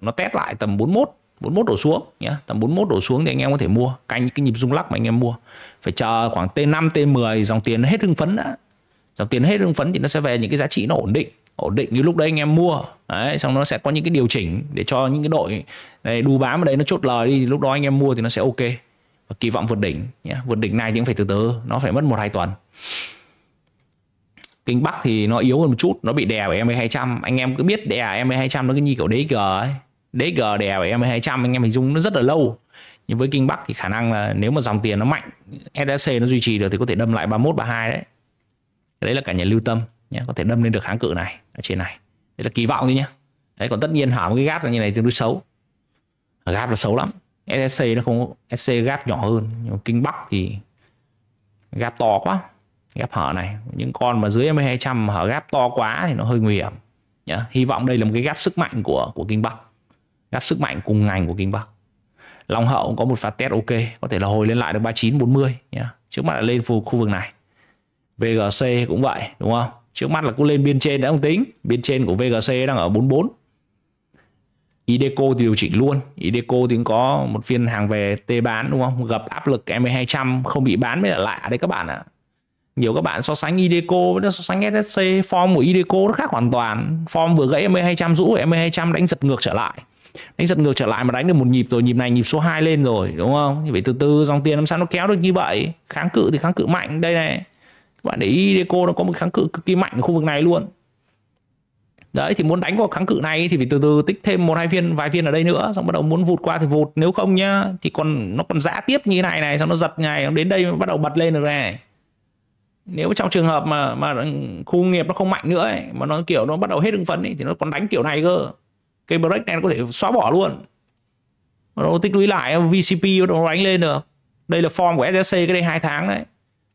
Speaker 1: nó test lại tầm 41 41 đổ xuống nhé tầm 41 đổ xuống thì anh em có thể mua canh những cái nhịp rung lắc mà anh em mua phải chờ khoảng T5 T10 dòng tiền nó hết hưng phấn đã dòng tiền hết hưng phấn thì nó sẽ về những cái giá trị nó ổn định ổn định như lúc đấy anh em mua đấy xong nó sẽ có những cái điều chỉnh để cho những cái đội này đu bám ở đấy nó chốt lời đi lúc đó anh em mua thì nó sẽ ok và kỳ vọng vượt đỉnh nhé vượt đỉnh này thì cũng phải từ từ nó phải mất một hai tuần kinh bắc thì nó yếu hơn một chút nó bị đè bởi em 200 anh em cứ biết đè em 200 nó cứ nhi kiểu đấy gờ ấy đấy gờ đè bởi em 200 anh em hình dung nó rất là lâu nhưng với kinh bắc thì khả năng là nếu mà dòng tiền nó mạnh SSC nó duy trì được thì có thể đâm lại 31 32 đấy đấy là cả nhà lưu tâm nhé có thể đâm lên được kháng cự này ở trên này đấy là kỳ vọng thôi nhé đấy còn tất nhiên hảo một cái gap là như này tương đối xấu gap là xấu lắm SSC nó không SC gap nhỏ hơn nhưng kinh bắc thì gap to quá ghép hở này những con mà dưới 200 hở gáp to quá thì nó hơi nguy hiểm nhá. hy vọng đây là một cái gáp sức mạnh của của kinh bắc gáp sức mạnh cùng ngành của kinh bắc long hậu cũng có một pha test ok có thể là hồi lên lại được 39 40 nhá. trước mắt là lên khu, khu vực này VGC cũng vậy đúng không trước mắt là cũng lên biên trên đã không tính biên trên của VGC đang ở 44 Ideco thì điều chỉnh luôn Ideco thì cũng có một phiên hàng về tê bán đúng không gặp áp lực M200 không bị bán mới là lạ đấy các bạn ạ à nhiều các bạn so sánh Ideco với so sánh SSC form của Ideco nó khác hoàn toàn form vừa gãy MA 200 rũ MA 200 đánh giật ngược trở lại đánh giật ngược trở lại mà đánh được một nhịp rồi nhịp này nhịp số 2 lên rồi đúng không thì phải từ từ dòng tiền làm sao nó kéo được như vậy kháng cự thì kháng cự mạnh đây này các bạn để ý Ideco nó có một kháng cự cực kỳ mạnh ở khu vực này luôn đấy thì muốn đánh vào kháng cự này thì phải từ từ tích thêm một hai phiên vài phiên ở đây nữa xong bắt đầu muốn vụt qua thì vụt nếu không nhá thì còn nó còn giã tiếp như thế này này xong nó giật ngày đến đây nó bắt đầu bật lên được này nếu trong trường hợp mà mà khu nghiệp nó không mạnh nữa ấy, mà nó kiểu nó bắt đầu hết hưng phấn ấy, thì nó còn đánh kiểu này cơ cây break này nó có thể xóa bỏ luôn nó tích lũy lại VCP nó đánh lên được đây là form của SSC cái đây hai tháng đấy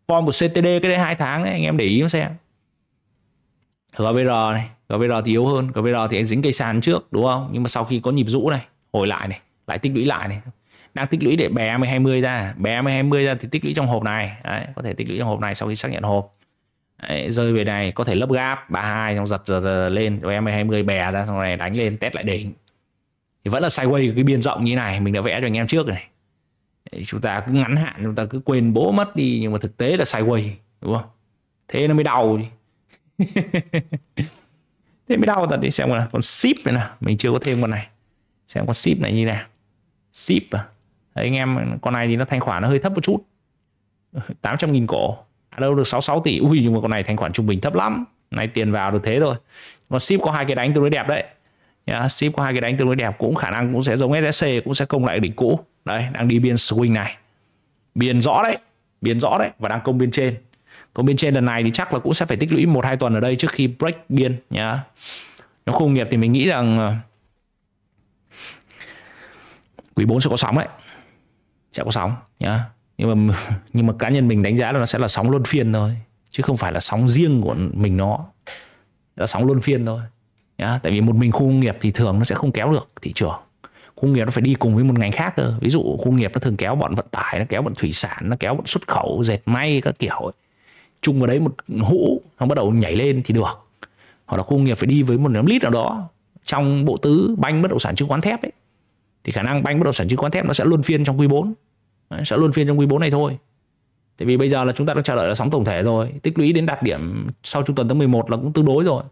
Speaker 1: form của CTD cái đây hai tháng đấy anh em để ý xem GVR này GVR thì yếu hơn GVR thì anh dính cây sàn trước đúng không nhưng mà sau khi có nhịp rũ này hồi lại này lại tích lũy lại này đang tích lũy để bè 2020 ra bè 2020 ra thì tích lũy trong hộp này đấy, có thể tích lũy trong hộp này sau khi xác nhận hộp đấy, rơi về này có thể lấp gáp 32 trong giật, giật, giật lên rồi 2020 bè ra xong này đánh lên test lại đỉnh thì vẫn là sideways cái biên rộng như này mình đã vẽ cho anh em trước này đấy, chúng ta cứ ngắn hạn chúng ta cứ quên bố mất đi nhưng mà thực tế là sideways đúng không thế nó mới đau thế mới đau thật đi xem nào, con ship này nè mình chưa có thêm con này xem con ship này như nào ship à Đấy, anh em con này thì nó thanh khoản nó hơi thấp một chút 800 nghìn cổ đâu được 66 tỷ ui nhưng mà con này thanh khoản trung bình thấp lắm nay tiền vào được thế thôi còn ship có hai cái đánh tương đối đẹp đấy yeah, ship có hai cái đánh tương đối đẹp cũng khả năng cũng sẽ giống SSC cũng sẽ công lại đỉnh cũ đấy đang đi biên swing này biên rõ đấy biên rõ đấy và đang công biên trên công biên trên lần này thì chắc là cũng sẽ phải tích lũy một hai tuần ở đây trước khi break biên nhá yeah. nhóm khu nghiệp thì mình nghĩ rằng ờ, quý 4 sẽ có sóng đấy sẽ có sóng nhá nhưng mà nhưng mà cá nhân mình đánh giá là nó sẽ là sóng luân phiên thôi chứ không phải là sóng riêng của mình nó là sóng luân phiên thôi nhá tại vì một mình khu công nghiệp thì thường nó sẽ không kéo được thị trường khu công nghiệp nó phải đi cùng với một ngành khác cơ ví dụ khu công nghiệp nó thường kéo bọn vận tải nó kéo bọn thủy sản nó kéo bọn xuất khẩu dệt may các kiểu ấy. chung vào đấy một hũ nó bắt đầu nhảy lên thì được hoặc là khu công nghiệp phải đi với một nhóm lít nào đó trong bộ tứ banh bất động sản chứng khoán thép ấy thì khả năng banh bất động sản chứng khoán thép nó sẽ luôn phiên trong quý 4 Đấy, sẽ luôn phiên trong quý 4 này thôi tại vì bây giờ là chúng ta đang chờ đợi là sóng tổng thể rồi tích lũy đến đạt điểm sau trung tuần tháng 11 là cũng tương đối rồi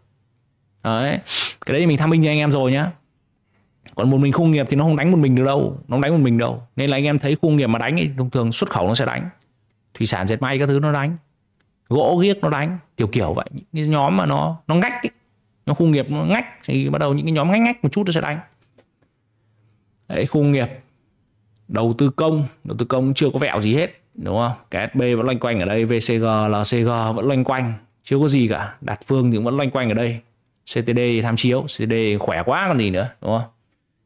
Speaker 1: đấy cái đấy thì mình tham minh cho anh em rồi nhá còn một mình khu nghiệp thì nó không đánh một mình được đâu nó không đánh một mình đâu nên là anh em thấy khu nghiệp mà đánh thì thông thường xuất khẩu nó sẽ đánh thủy sản dệt may các thứ nó đánh gỗ ghiếc nó đánh kiểu kiểu vậy những cái nhóm mà nó nó ngách ấy. nó khu nghiệp nó ngách thì bắt đầu những cái nhóm ngách ngách một chút nó sẽ đánh đấy khu nghiệp đầu tư công đầu tư công chưa có vẹo gì hết đúng không KSB vẫn loanh quanh ở đây VCG LCG vẫn loanh quanh chưa có gì cả đạt phương thì vẫn loanh quanh ở đây CTD tham chiếu CTD khỏe quá còn gì nữa đúng không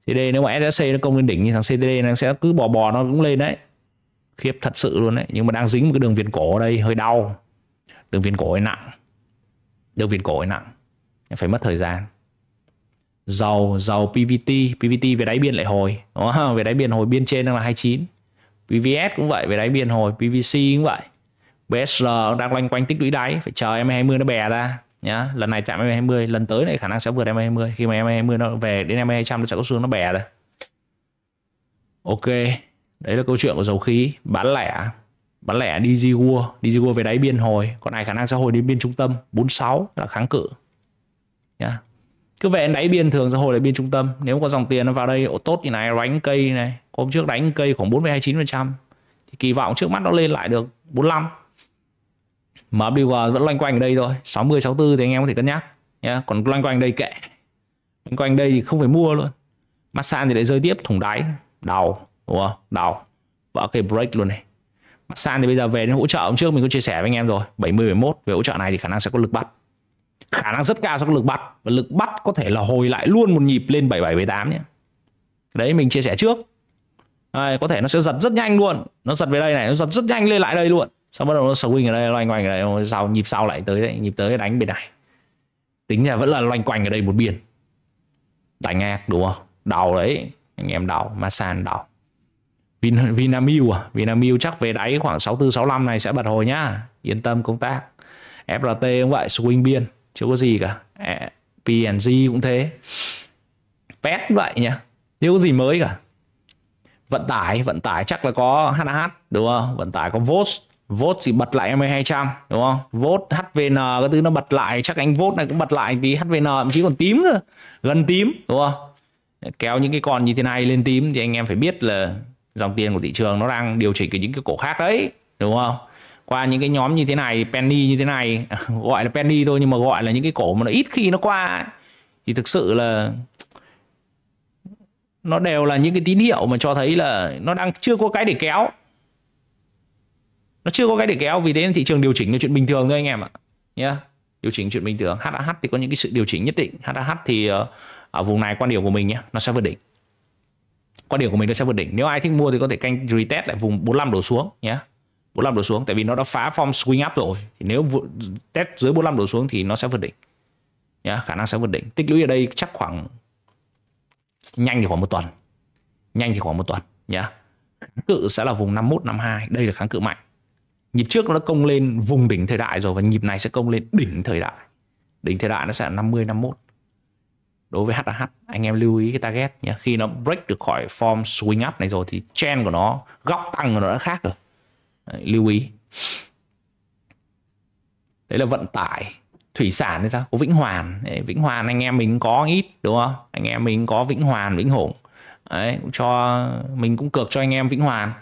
Speaker 1: CTD nếu mà SSC nó công lên đỉnh thì thằng CTD nó sẽ cứ bò bò nó cũng lên đấy khiếp thật sự luôn đấy nhưng mà đang dính một cái đường viền cổ ở đây hơi đau đường viền cổ ấy nặng đường viền cổ ấy nặng phải mất thời gian dầu dầu PVT PVT về đáy biên lại hồi đó, về đáy biên hồi biên trên đang là 29 PVS cũng vậy về đáy biên hồi PVC cũng vậy BSR đang loanh quanh tích lũy đáy phải chờ em 20 e nó bè ra nhá lần này chạm em 20 e lần tới này khả năng sẽ vượt em 20 e khi mà em 20 nó về đến em 200 nó sẽ có xương nó bè rồi ok đấy là câu chuyện của dầu khí bán lẻ bán lẻ DG World DG World về đáy biên hồi còn này khả năng sẽ hồi đến biên trung tâm 46 là kháng cự nhá cứ về đáy biên thường ra hồi đáy biên trung tâm nếu có dòng tiền nó vào đây ổ tốt thì này đánh cây này hôm trước đánh cây khoảng 4,29% thì kỳ vọng trước mắt nó lên lại được 45 mà MWR vẫn loanh quanh ở đây thôi 60 64 thì anh em có thể cân nhắc nhá còn loanh quanh đây kệ loanh quanh đây thì không phải mua luôn Masan thì lại rơi tiếp thùng đáy đau đúng không đau và ok break luôn này Masan thì bây giờ về đến hỗ trợ hôm trước mình có chia sẻ với anh em rồi 70 71 về hỗ trợ này thì khả năng sẽ có lực bắt khả năng rất cao cho lực bắt và lực bắt có thể là hồi lại luôn một nhịp lên 77 78 nhé. Đấy mình chia sẻ trước. Đây, có thể nó sẽ giật rất nhanh luôn. Nó giật về đây này, nó giật rất nhanh lên lại đây luôn. Sau bắt đầu nó swing ở đây loanh quanh ở đây sau nhịp sau lại tới đấy, nhịp tới đánh bên này. Tính ra vẫn là loanh quanh ở đây một biên. Đánh ngang đúng không? Đau đấy, anh em đau, Masan đau. Vin, Vinamilk à? Vinamilk chắc về đáy khoảng 64 65 này sẽ bật hồi nhá. Yên tâm công tác. FRT cũng vậy, swing biên chưa có gì cả P&G cũng thế pet vậy nhá chưa có gì mới cả vận tải vận tải chắc là có HH đúng không vận tải có Vos Vos thì bật lại M200 đúng không Vos HVN cái thứ nó bật lại chắc anh Vos này cũng bật lại tí HVN thậm chí còn tím cơ gần tím đúng không kéo những cái con như thế này lên tím thì anh em phải biết là dòng tiền của thị trường nó đang điều chỉnh cái những cái cổ khác đấy đúng không qua những cái nhóm như thế này penny như thế này gọi là penny thôi nhưng mà gọi là những cái cổ mà nó ít khi nó qua thì thực sự là nó đều là những cái tín hiệu mà cho thấy là nó đang chưa có cái để kéo nó chưa có cái để kéo vì thế thị trường điều chỉnh là chuyện bình thường thôi anh em ạ nhé yeah. điều chỉnh chuyện bình thường HAH thì có những cái sự điều chỉnh nhất định HAH thì ờ, ở vùng này quan điểm của mình nhé nó sẽ vượt đỉnh quan điểm của mình nó sẽ vượt đỉnh nếu ai thích mua thì có thể canh retest lại vùng 45 đổ xuống nhé yeah. 45 độ xuống tại vì nó đã phá form swing up rồi thì nếu test dưới 45 độ xuống thì nó sẽ vượt đỉnh nhá khả năng sẽ vượt đỉnh tích lũy ở đây chắc khoảng nhanh thì khoảng một tuần nhanh thì khoảng một tuần nhá kháng cự sẽ là vùng 51 52 đây là kháng cự mạnh nhịp trước nó đã công lên vùng đỉnh thời đại rồi và nhịp này sẽ công lên đỉnh thời đại đỉnh thời đại nó sẽ là 50 51 đối với HAH anh em lưu ý cái target nhé khi nó break được khỏi form swing up này rồi thì trend của nó góc tăng của nó đã khác rồi Đấy, lưu ý đấy là vận tải thủy sản hay sao có vĩnh hoàn đấy, vĩnh hoàn anh em mình có ít đúng không anh em mình có vĩnh hoàn vĩnh hùng đấy cũng cho mình cũng cược cho anh em vĩnh hoàn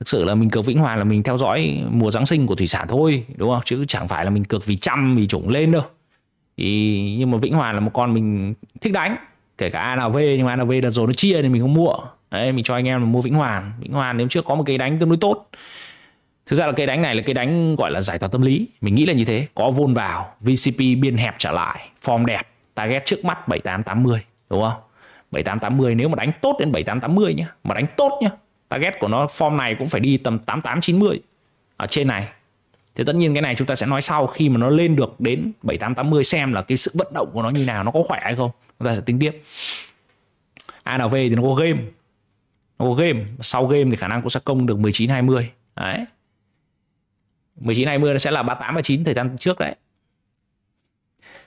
Speaker 1: thực sự là mình cược vĩnh hoàn là mình theo dõi mùa giáng sinh của thủy sản thôi đúng không chứ chẳng phải là mình cược vì trăm vì chủng lên đâu thì nhưng mà vĩnh hoàn là một con mình thích đánh kể cả ANV nhưng mà ANV đợt rồi nó chia thì mình không mua đấy mình cho anh em là mua vĩnh hoàn vĩnh hoàn nếu chưa có một cái đánh tương đối tốt thực ra là cây đánh này là cây đánh gọi là giải tỏa tâm lý mình nghĩ là như thế có vôn vào VCP biên hẹp trở lại form đẹp target trước mắt 7880 đúng không 7880 nếu mà đánh tốt đến 7880 nhá mà đánh tốt nhá target của nó form này cũng phải đi tầm 8890 ở trên này thì tất nhiên cái này chúng ta sẽ nói sau khi mà nó lên được đến 7880 xem là cái sự vận động của nó như nào nó có khỏe hay không chúng ta sẽ tính tiếp ANV thì nó có game nó có game sau game thì khả năng cũng sẽ công được 19 20 đấy 19 20 nó sẽ là 38 39 thời gian trước đấy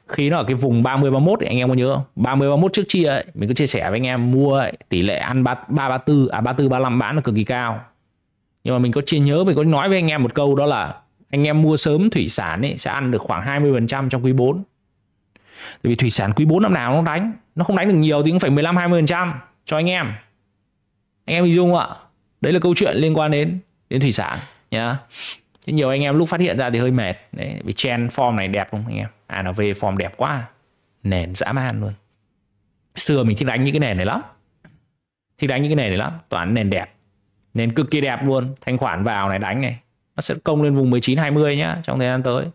Speaker 1: khi nó ở cái vùng 30 31 ấy, anh em có nhớ không? 30 31 trước chia ấy, mình cứ chia sẻ với anh em mua ấy, tỷ lệ ăn 3 34, à 34 35 bán là cực kỳ cao. Nhưng mà mình có chia nhớ mình có nói với anh em một câu đó là anh em mua sớm thủy sản ấy sẽ ăn được khoảng 20% trong quý 4. Tại vì thủy sản quý 4 năm nào nó đánh, nó không đánh được nhiều thì cũng phải 15 20% cho anh em. Anh em hình dung không ạ? Đấy là câu chuyện liên quan đến đến thủy sản nhá. Yeah thế nhiều anh em lúc phát hiện ra thì hơi mệt đấy vì trend form này đẹp không anh em ANV form đẹp quá nền dã man luôn xưa mình thích đánh những cái nền này lắm thích đánh những cái nền này lắm toàn nền đẹp nền cực kỳ đẹp luôn thanh khoản vào này đánh này nó sẽ công lên vùng 19 20 nhá trong thời gian tới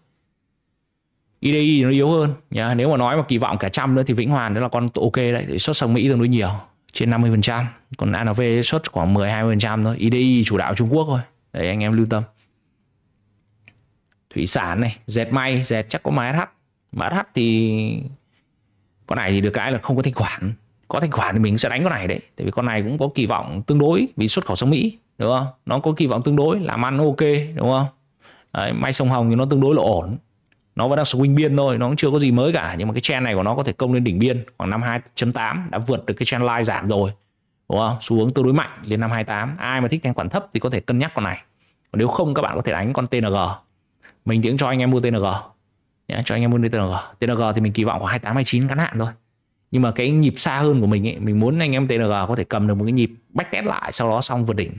Speaker 1: IDI nó yếu hơn nhá. Nếu mà nói mà kỳ vọng cả trăm nữa thì Vĩnh Hoàn đó là con ok đấy, thì xuất sang Mỹ tương đối nhiều, trên 50%, còn ANV xuất khoảng 10 20% thôi, IDI chủ đạo Trung Quốc thôi. Đấy anh em lưu tâm thủy sản này dệt may dệt chắc có MSH MSH thì con này thì được cái là không có thanh khoản có thanh khoản thì mình sẽ đánh con này đấy tại vì con này cũng có kỳ vọng tương đối vì xuất khẩu sang Mỹ đúng không nó có kỳ vọng tương đối làm ăn ok đúng không đấy, may sông hồng thì nó tương đối là ổn nó vẫn đang swing biên thôi nó cũng chưa có gì mới cả nhưng mà cái trend này của nó có thể công lên đỉnh biên khoảng năm 2.8 đã vượt được cái trend line giảm rồi đúng không xu hướng tương đối mạnh lên năm 28 ai mà thích thanh khoản thấp thì có thể cân nhắc con này còn nếu không các bạn có thể đánh con TNG mình thì cho anh em mua TNG nhá, cho anh em mua TNG TNG thì mình kỳ vọng khoảng 28 29 ngắn hạn thôi nhưng mà cái nhịp xa hơn của mình ấy, mình muốn anh em TNG có thể cầm được một cái nhịp back test lại sau đó xong vượt đỉnh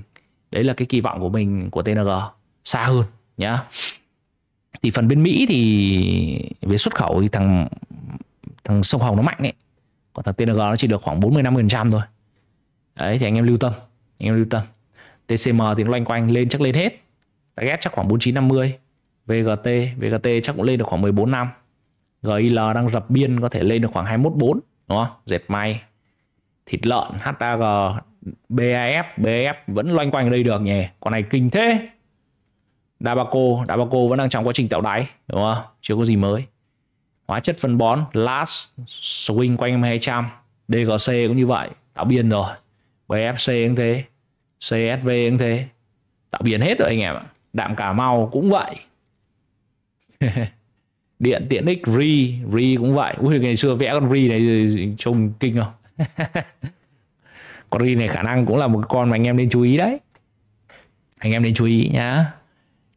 Speaker 1: đấy là cái kỳ vọng của mình của TNG xa hơn nhá thì phần bên Mỹ thì về xuất khẩu thì thằng thằng sông Hồng nó mạnh ấy còn thằng TNG nó chỉ được khoảng 40 50% thôi đấy thì anh em lưu tâm anh em lưu tâm TCM thì nó loanh quanh lên chắc lên hết target chắc khoảng 49 50 VGT VGT chắc cũng lên được khoảng 14 năm GIL đang dập biên có thể lên được khoảng 214 đúng không dệt may thịt lợn HAG BAF BAF vẫn loanh quanh đây được nhỉ con này kinh thế Dabaco Dabaco vẫn đang trong quá trình tạo đáy đúng không chưa có gì mới hóa chất phân bón last swing quanh 200 DGC cũng như vậy tạo biên rồi BFC cũng thế CSV cũng thế tạo biến hết rồi anh em ạ. Đạm Cà Mau cũng vậy. điện tiện ích ri ri cũng vậy ui ngày xưa vẽ con ri này trông kinh không con ri này khả năng cũng là một con mà anh em nên chú ý đấy anh em nên chú ý nhá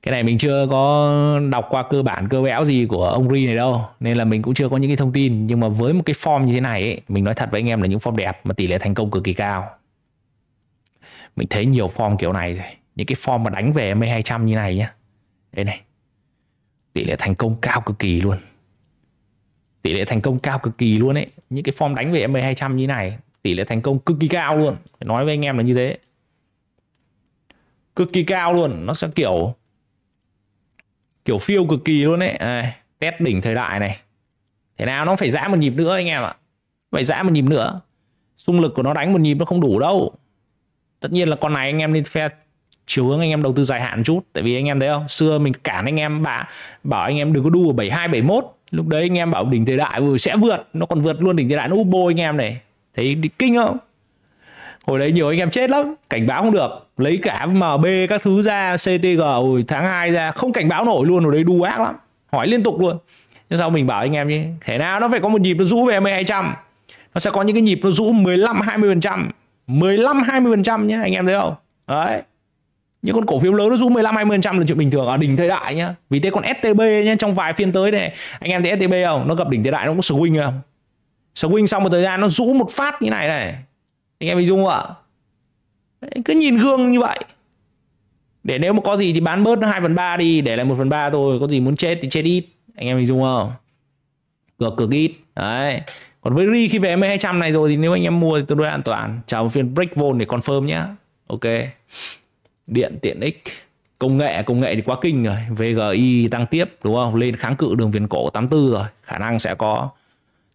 Speaker 1: cái này mình chưa có đọc qua cơ bản cơ béo gì của ông ri này đâu nên là mình cũng chưa có những cái thông tin nhưng mà với một cái form như thế này ấy, mình nói thật với anh em là những form đẹp mà tỷ lệ thành công cực kỳ cao mình thấy nhiều form kiểu này rồi những cái form mà đánh về mấy hai trăm như này nhá đây này tỷ lệ thành công cao cực kỳ luôn tỷ lệ thành công cao cực kỳ luôn ấy những cái form đánh về MA 200 như này tỷ lệ thành công cực kỳ cao luôn nói với anh em là như thế cực kỳ cao luôn nó sẽ kiểu kiểu phiêu cực kỳ luôn ấy à, test đỉnh thời đại này thế nào nó phải giã một nhịp nữa anh em ạ phải giã một nhịp nữa xung lực của nó đánh một nhịp nó không đủ đâu tất nhiên là con này anh em nên phe chiều hướng anh em đầu tư dài hạn chút tại vì anh em thấy không xưa mình cản anh em bà bảo anh em đừng có đu ở 72 71 lúc đấy anh em bảo đỉnh thời đại ừ, sẽ vượt nó còn vượt luôn đỉnh thời đại nó ubo anh em này thấy kinh không hồi đấy nhiều anh em chết lắm cảnh báo không được lấy cả mb các thứ ra ctg hồi tháng 2 ra không cảnh báo nổi luôn hồi đấy đu ác lắm hỏi liên tục luôn nhưng sau mình bảo anh em chứ thế nào nó phải có một nhịp nó rũ về hai trăm nó sẽ có những cái nhịp nó rũ 15 20 phần trăm 15 20 phần trăm nhé anh em thấy không đấy những con cổ phiếu lớn nó rũ 15 20% là chuyện bình thường ở à, đỉnh thời đại nhá. Vì thế còn STB nhá, trong vài phiên tới này, anh em thấy STB không? Nó gặp đỉnh thời đại nó cũng swing không? Swing xong một thời gian nó rũ một phát như này này. Anh em hình dung không ạ? cứ nhìn gương như vậy. Để nếu mà có gì thì bán bớt nó 2 phần 3 đi, để lại 1 phần 3 thôi, có gì muốn chết thì chết ít. Anh em hình dung không? Cược cực ít. Đấy. Còn với RI khi về M200 này rồi thì nếu anh em mua thì tôi đối an toàn. Chào một phiên break vol để confirm nhá. Ok điện tiện ích công nghệ công nghệ thì quá kinh rồi VGI tăng tiếp đúng không lên kháng cự đường viền cổ 84 rồi khả năng sẽ có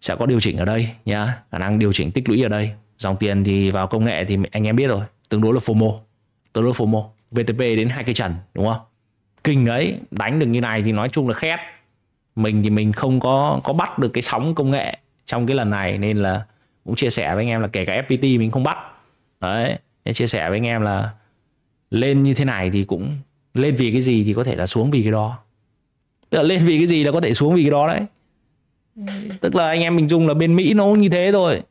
Speaker 1: sẽ có điều chỉnh ở đây nhá khả năng điều chỉnh tích lũy ở đây dòng tiền thì vào công nghệ thì anh em biết rồi tương đối là FOMO tương đối FOMO VTP đến hai cây trần đúng không kinh ấy đánh được như này thì nói chung là khét mình thì mình không có có bắt được cái sóng công nghệ trong cái lần này nên là cũng chia sẻ với anh em là kể cả FPT mình không bắt đấy nên chia sẻ với anh em là lên như thế này thì cũng lên vì cái gì thì có thể là xuống vì cái đó tức là lên vì cái gì là có thể xuống vì cái đó đấy ừ. tức là anh em mình dùng là bên Mỹ nó như thế thôi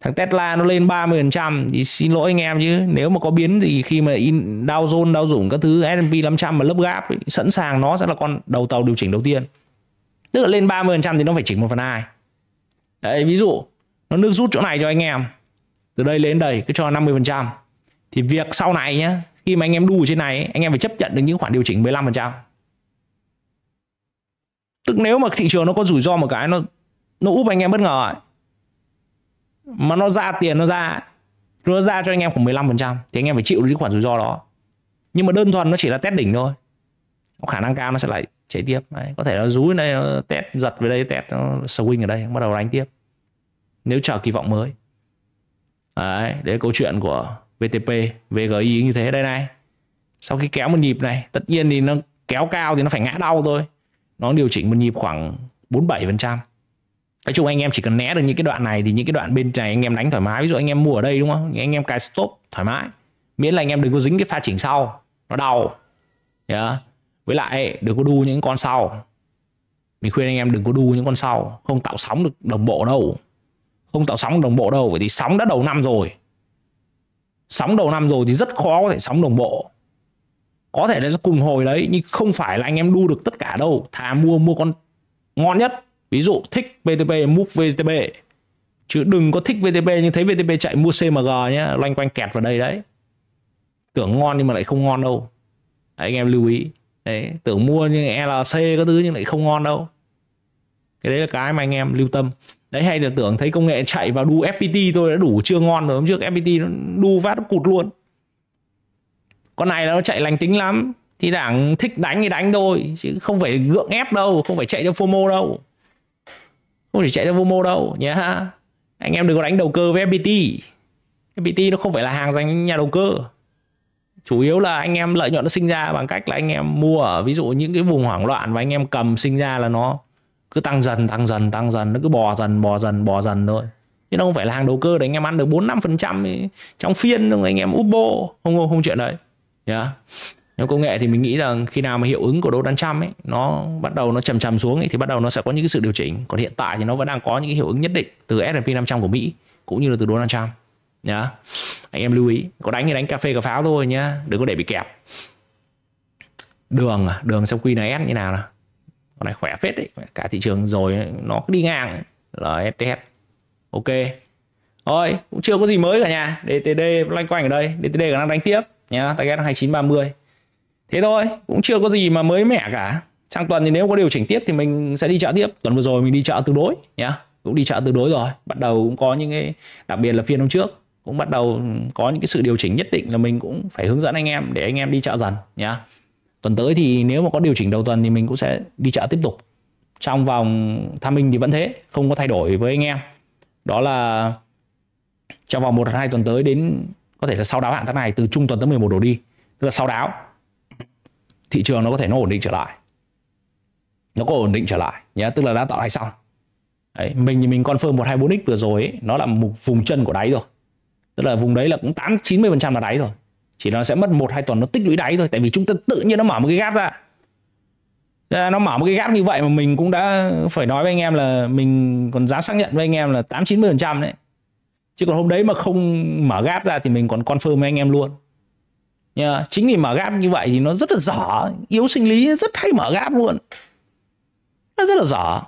Speaker 1: thằng Tesla nó lên 30% thì xin lỗi anh em chứ nếu mà có biến gì khi mà in Dow Jones Dow Jones các thứ S&P 500 mà lớp gáp ấy, sẵn sàng nó sẽ là con đầu tàu điều chỉnh đầu tiên tức là lên 30% thì nó phải chỉnh một phần hai. đấy ví dụ nó nước rút chỗ này cho anh em từ đây lên đầy cứ cho 50% thì việc sau này nhá khi mà anh em đu ở trên này anh em phải chấp nhận được những khoản điều chỉnh 15% tức nếu mà thị trường nó có rủi ro một cái nó nó úp anh em bất ngờ ấy. mà nó ra tiền nó ra nó ra cho anh em khoảng 15% thì anh em phải chịu được những khoản rủi ro đó nhưng mà đơn thuần nó chỉ là test đỉnh thôi khả năng cao nó sẽ lại chạy tiếp Đấy, có thể nó rúi đây nó test giật về đây test nó swing ở đây bắt đầu đánh tiếp nếu chờ kỳ vọng mới Đấy, đấy là câu chuyện của VTP VGI như thế đây này sau khi kéo một nhịp này tất nhiên thì nó kéo cao thì nó phải ngã đau thôi nó điều chỉnh một nhịp khoảng 47 phần trăm Nói chung anh em chỉ cần né được những cái đoạn này thì những cái đoạn bên này anh em đánh thoải mái ví dụ anh em mua ở đây đúng không anh em cài stop thoải mái miễn là anh em đừng có dính cái pha chỉnh sau nó đau yeah. với lại đừng có đu những con sau mình khuyên anh em đừng có đu những con sau không tạo sóng được đồng bộ đâu không tạo sóng đồng bộ đâu bởi vì sóng đã đầu năm rồi sóng đầu năm rồi thì rất khó có thể sóng đồng bộ có thể là sẽ cùng hồi đấy nhưng không phải là anh em đu được tất cả đâu thà mua mua con ngon nhất ví dụ thích VTB múc VTB, chứ đừng có thích VTB nhưng thấy VTB chạy mua CMG nhé, loanh quanh kẹt vào đây đấy tưởng ngon nhưng mà lại không ngon đâu đấy, anh em lưu ý đấy, tưởng mua nhưng LC các thứ nhưng lại không ngon đâu cái đấy là cái mà anh em lưu tâm đấy hay là tưởng thấy công nghệ chạy vào đu fpt thôi đã đủ chưa ngon rồi hôm trước fpt nó đu vát nó cụt luôn con này nó chạy lành tính lắm thì đảng thích đánh thì đánh thôi chứ không phải gượng ép đâu không phải chạy theo fomo đâu không phải chạy theo fomo đâu nhé ha anh em đừng có đánh đầu cơ với fpt fpt nó không phải là hàng dành nhà đầu cơ chủ yếu là anh em lợi nhuận nó sinh ra bằng cách là anh em mua ở ví dụ những cái vùng hoảng loạn và anh em cầm sinh ra là nó cứ tăng dần tăng dần tăng dần nó cứ bò dần bò dần bò dần thôi chứ nó không phải là hàng đầu cơ đấy anh em ăn được bốn năm phần trăm trong phiên rồi anh em úp bộ không không, không chuyện đấy nhá yeah. nếu công nghệ thì mình nghĩ rằng khi nào mà hiệu ứng của Donald Trump ấy nó bắt đầu nó chầm chầm xuống ấy, thì bắt đầu nó sẽ có những cái sự điều chỉnh còn hiện tại thì nó vẫn đang có những cái hiệu ứng nhất định từ S&P 500 của Mỹ cũng như là từ Donald Trump nhá yeah. anh em lưu ý có đánh thì đánh cà phê cà pháo thôi nhá đừng có để bị kẹp đường à, đường sau quy là S như nào nào con này khỏe phết đấy cả thị trường rồi nó cứ đi ngang là STH ok thôi cũng chưa có gì mới cả nhà DTD loanh quanh ở đây DTD khả năng đánh tiếp nhá target 2930 thế thôi cũng chưa có gì mà mới mẻ cả sang tuần thì nếu có điều chỉnh tiếp thì mình sẽ đi chợ tiếp tuần vừa rồi mình đi chợ tương đối nhá cũng đi chợ tương đối rồi bắt đầu cũng có những cái đặc biệt là phiên hôm trước cũng bắt đầu có những cái sự điều chỉnh nhất định là mình cũng phải hướng dẫn anh em để anh em đi chợ dần nhá tuần tới thì nếu mà có điều chỉnh đầu tuần thì mình cũng sẽ đi chợ tiếp tục trong vòng tham minh thì vẫn thế không có thay đổi với anh em đó là trong vòng một hai tuần tới đến có thể là sau đáo hạn tháng này từ trung tuần tới 11 đổ đi tức là sau đáo thị trường nó có thể nó ổn định trở lại nó có ổn định trở lại nhé tức là đã tạo lại xong đấy, mình thì mình confirm 124 x vừa rồi ấy, nó là một vùng chân của đáy rồi tức là vùng đấy là cũng tám chín mươi phần trăm là đáy rồi chỉ nó sẽ mất một hai tuần nó tích lũy đáy thôi tại vì chúng ta tự nhiên nó mở một cái gap ra dạ, nó mở một cái gap như vậy mà mình cũng đã phải nói với anh em là mình còn dám xác nhận với anh em là 8 90 phần trăm đấy chứ còn hôm đấy mà không mở gap ra thì mình còn confirm với anh em luôn yeah. chính vì mở gap như vậy thì nó rất là dở yếu sinh lý rất hay mở gap luôn nó rất là dở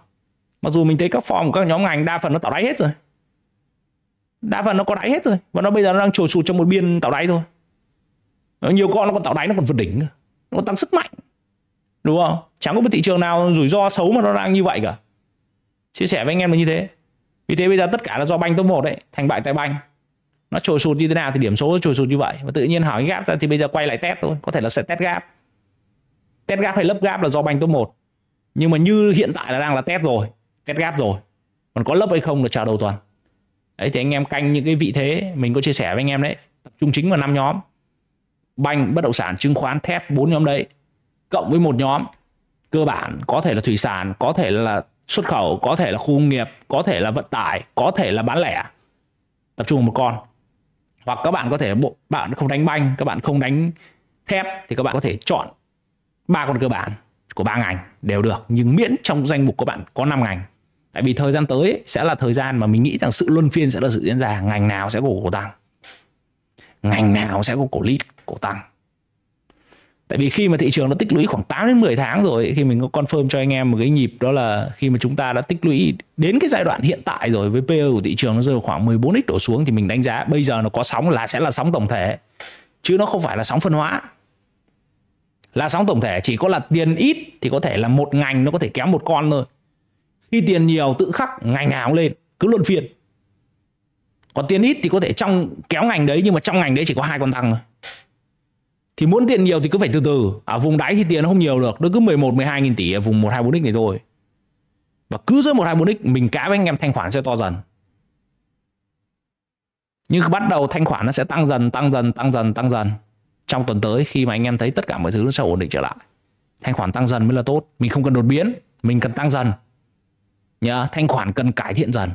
Speaker 1: mặc dù mình thấy các form của các nhóm ngành đa phần nó tạo đáy hết rồi đa phần nó có đáy hết rồi và nó bây giờ nó đang trồi sụt trong một biên tạo đáy thôi Ờ, nhiều con nó còn tạo đáy nó còn vượt đỉnh nó còn tăng sức mạnh đúng không chẳng có một thị trường nào rủi ro xấu mà nó đang như vậy cả chia sẻ với anh em là như thế vì thế bây giờ tất cả là do banh top 1 đấy thành bại tại banh nó trồi sụt như thế nào thì điểm số nó trồi sụt như vậy và tự nhiên hỏi gáp ra thì bây giờ quay lại test thôi có thể là sẽ test gáp, test gáp hay lấp gáp là do banh top 1 nhưng mà như hiện tại là đang là test rồi test gáp rồi còn có lấp hay không là chờ đầu tuần đấy thì anh em canh những cái vị thế mình có chia sẻ với anh em đấy tập trung chính vào năm nhóm banh bất động sản chứng khoán thép bốn nhóm đấy cộng với một nhóm cơ bản có thể là thủy sản có thể là xuất khẩu có thể là khu công nghiệp có thể là vận tải có thể là bán lẻ tập trung một con hoặc các bạn có thể bộ bạn không đánh banh các bạn không đánh thép thì các bạn có thể chọn ba con cơ bản của ba ngành đều được nhưng miễn trong danh mục của bạn có 5 ngành tại vì thời gian tới sẽ là thời gian mà mình nghĩ rằng sự luân phiên sẽ là sự diễn ra ngành nào sẽ có cổ tăng ngành nào sẽ có cổ lít cổ tăng tại vì khi mà thị trường nó tích lũy khoảng 8 đến 10 tháng rồi khi mình có confirm cho anh em một cái nhịp đó là khi mà chúng ta đã tích lũy đến cái giai đoạn hiện tại rồi với PE của thị trường nó rơi khoảng 14x đổ xuống thì mình đánh giá bây giờ nó có sóng là sẽ là sóng tổng thể chứ nó không phải là sóng phân hóa là sóng tổng thể chỉ có là tiền ít thì có thể là một ngành nó có thể kéo một con thôi khi tiền nhiều tự khắc ngành nào cũng lên cứ luân phiên còn tiền ít thì có thể trong kéo ngành đấy nhưng mà trong ngành đấy chỉ có hai con tăng thôi thì muốn tiền nhiều thì cứ phải từ từ ở à, vùng đáy thì tiền nó không nhiều được nó cứ 11 12 nghìn tỷ ở vùng 124x này thôi và cứ dưới 124x mình cá với anh em thanh khoản sẽ to dần nhưng bắt đầu thanh khoản nó sẽ tăng dần tăng dần tăng dần tăng dần trong tuần tới khi mà anh em thấy tất cả mọi thứ nó sẽ ổn định trở lại thanh khoản tăng dần mới là tốt mình không cần đột biến mình cần tăng dần nhá thanh khoản cần cải thiện dần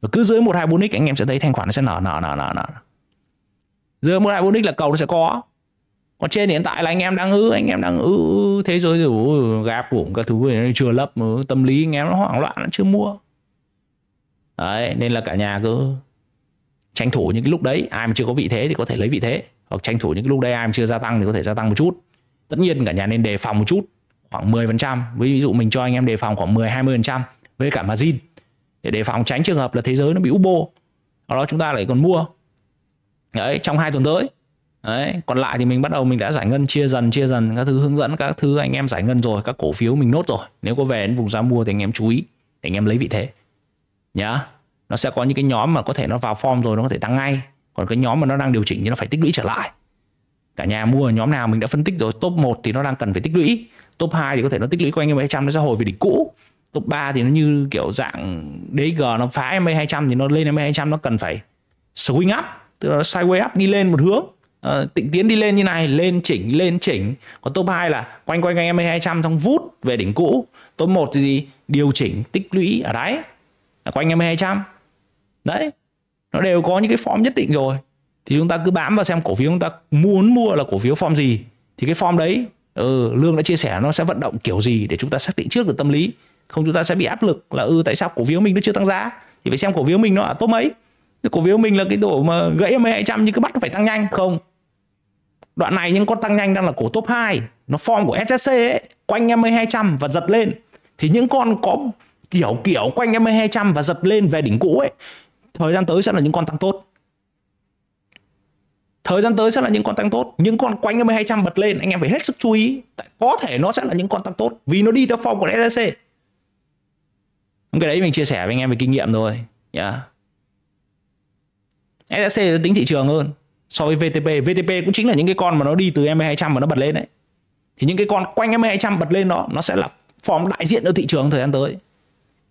Speaker 1: và cứ dưới 124x anh em sẽ thấy thanh khoản nó sẽ nở nở nở nở nở dưới 124x là cầu nó sẽ có còn trên hiện tại là anh em đang ư anh em đang ư, thế rồi rồi gạp cũng các thứ này chưa lấp tâm lý anh em nó hoảng loạn nó chưa mua đấy nên là cả nhà cứ tranh thủ những cái lúc đấy ai mà chưa có vị thế thì có thể lấy vị thế hoặc tranh thủ những cái lúc đấy ai mà chưa gia tăng thì có thể gia tăng một chút tất nhiên cả nhà nên đề phòng một chút khoảng 10% ví dụ mình cho anh em đề phòng khoảng 10 20% với cả margin để đề phòng tránh trường hợp là thế giới nó bị úp bô đó chúng ta lại còn mua đấy trong hai tuần tới đấy còn lại thì mình bắt đầu mình đã giải ngân chia dần chia dần các thứ hướng dẫn các thứ anh em giải ngân rồi các cổ phiếu mình nốt rồi nếu có về đến vùng giá mua thì anh em chú ý để anh em lấy vị thế nhá nó sẽ có những cái nhóm mà có thể nó vào form rồi nó có thể tăng ngay còn cái nhóm mà nó đang điều chỉnh thì nó phải tích lũy trở lại cả nhà mua nhóm nào mình đã phân tích rồi top 1 thì nó đang cần phải tích lũy top 2 thì có thể nó tích lũy quanh em trăm nó sẽ hồi về đỉnh cũ top 3 thì nó như kiểu dạng DG nó phá em 200 thì nó lên em 200 nó cần phải swing up tức là nó sideways up đi lên một hướng Ờ, tịnh tiến đi lên như này lên chỉnh lên chỉnh còn top 2 là quanh quanh anh em 200 xong vút về đỉnh cũ top 1 thì gì điều chỉnh tích lũy ở đáy là quanh em 200 đấy nó đều có những cái form nhất định rồi thì chúng ta cứ bám vào xem cổ phiếu chúng ta muốn mua là cổ phiếu form gì thì cái form đấy ừ, lương đã chia sẻ nó sẽ vận động kiểu gì để chúng ta xác định trước được tâm lý không chúng ta sẽ bị áp lực là ừ tại sao cổ phiếu mình nó chưa tăng giá thì phải xem cổ phiếu mình nó ở top mấy cổ phiếu mình là cái đổ mà gãy hai trăm nhưng cứ bắt nó phải tăng nhanh không Đoạn này những con tăng nhanh đang là cổ top 2 Nó form của SSC ấy Quanh MA200 và giật lên Thì những con có kiểu kiểu quanh MA200 và giật lên về đỉnh cũ ấy Thời gian tới sẽ là những con tăng tốt Thời gian tới sẽ là những con tăng tốt Những con quanh MA200 bật lên Anh em phải hết sức chú ý Tại Có thể nó sẽ là những con tăng tốt Vì nó đi theo form của SSC Cái đấy mình chia sẻ với anh em về kinh nghiệm rồi yeah. SSC tính thị trường hơn so với VTP VTP cũng chính là những cái con mà nó đi từ MA200 và nó bật lên đấy thì những cái con quanh MA200 bật lên đó nó sẽ là form đại diện cho thị trường thời gian tới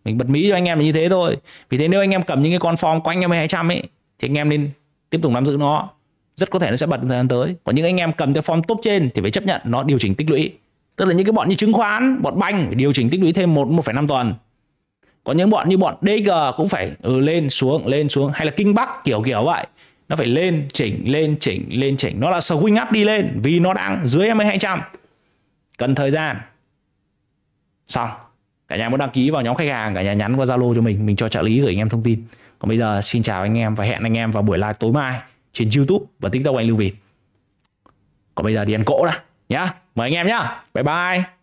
Speaker 1: mình bật mí cho anh em là như thế thôi vì thế nếu anh em cầm những cái con form quanh MA200 ấy thì anh em nên tiếp tục nắm giữ nó rất có thể nó sẽ bật thời gian tới còn những anh em cầm theo form top trên thì phải chấp nhận nó điều chỉnh tích lũy tức là những cái bọn như chứng khoán bọn banh phải điều chỉnh tích lũy thêm một một năm tuần còn những bọn như bọn DG cũng phải ừ, lên xuống lên xuống hay là kinh bắc kiểu kiểu vậy nó phải lên chỉnh lên chỉnh lên chỉnh nó là swing up đi lên vì nó đang dưới 2200 cần thời gian xong cả nhà muốn đăng ký vào nhóm khách hàng cả nhà nhắn qua zalo cho mình mình cho trợ lý gửi anh em thông tin còn bây giờ xin chào anh em và hẹn anh em vào buổi live tối mai trên youtube và tiktok anh lưu vịt còn bây giờ đi ăn cỗ đã nhá mời anh em nhá bye bye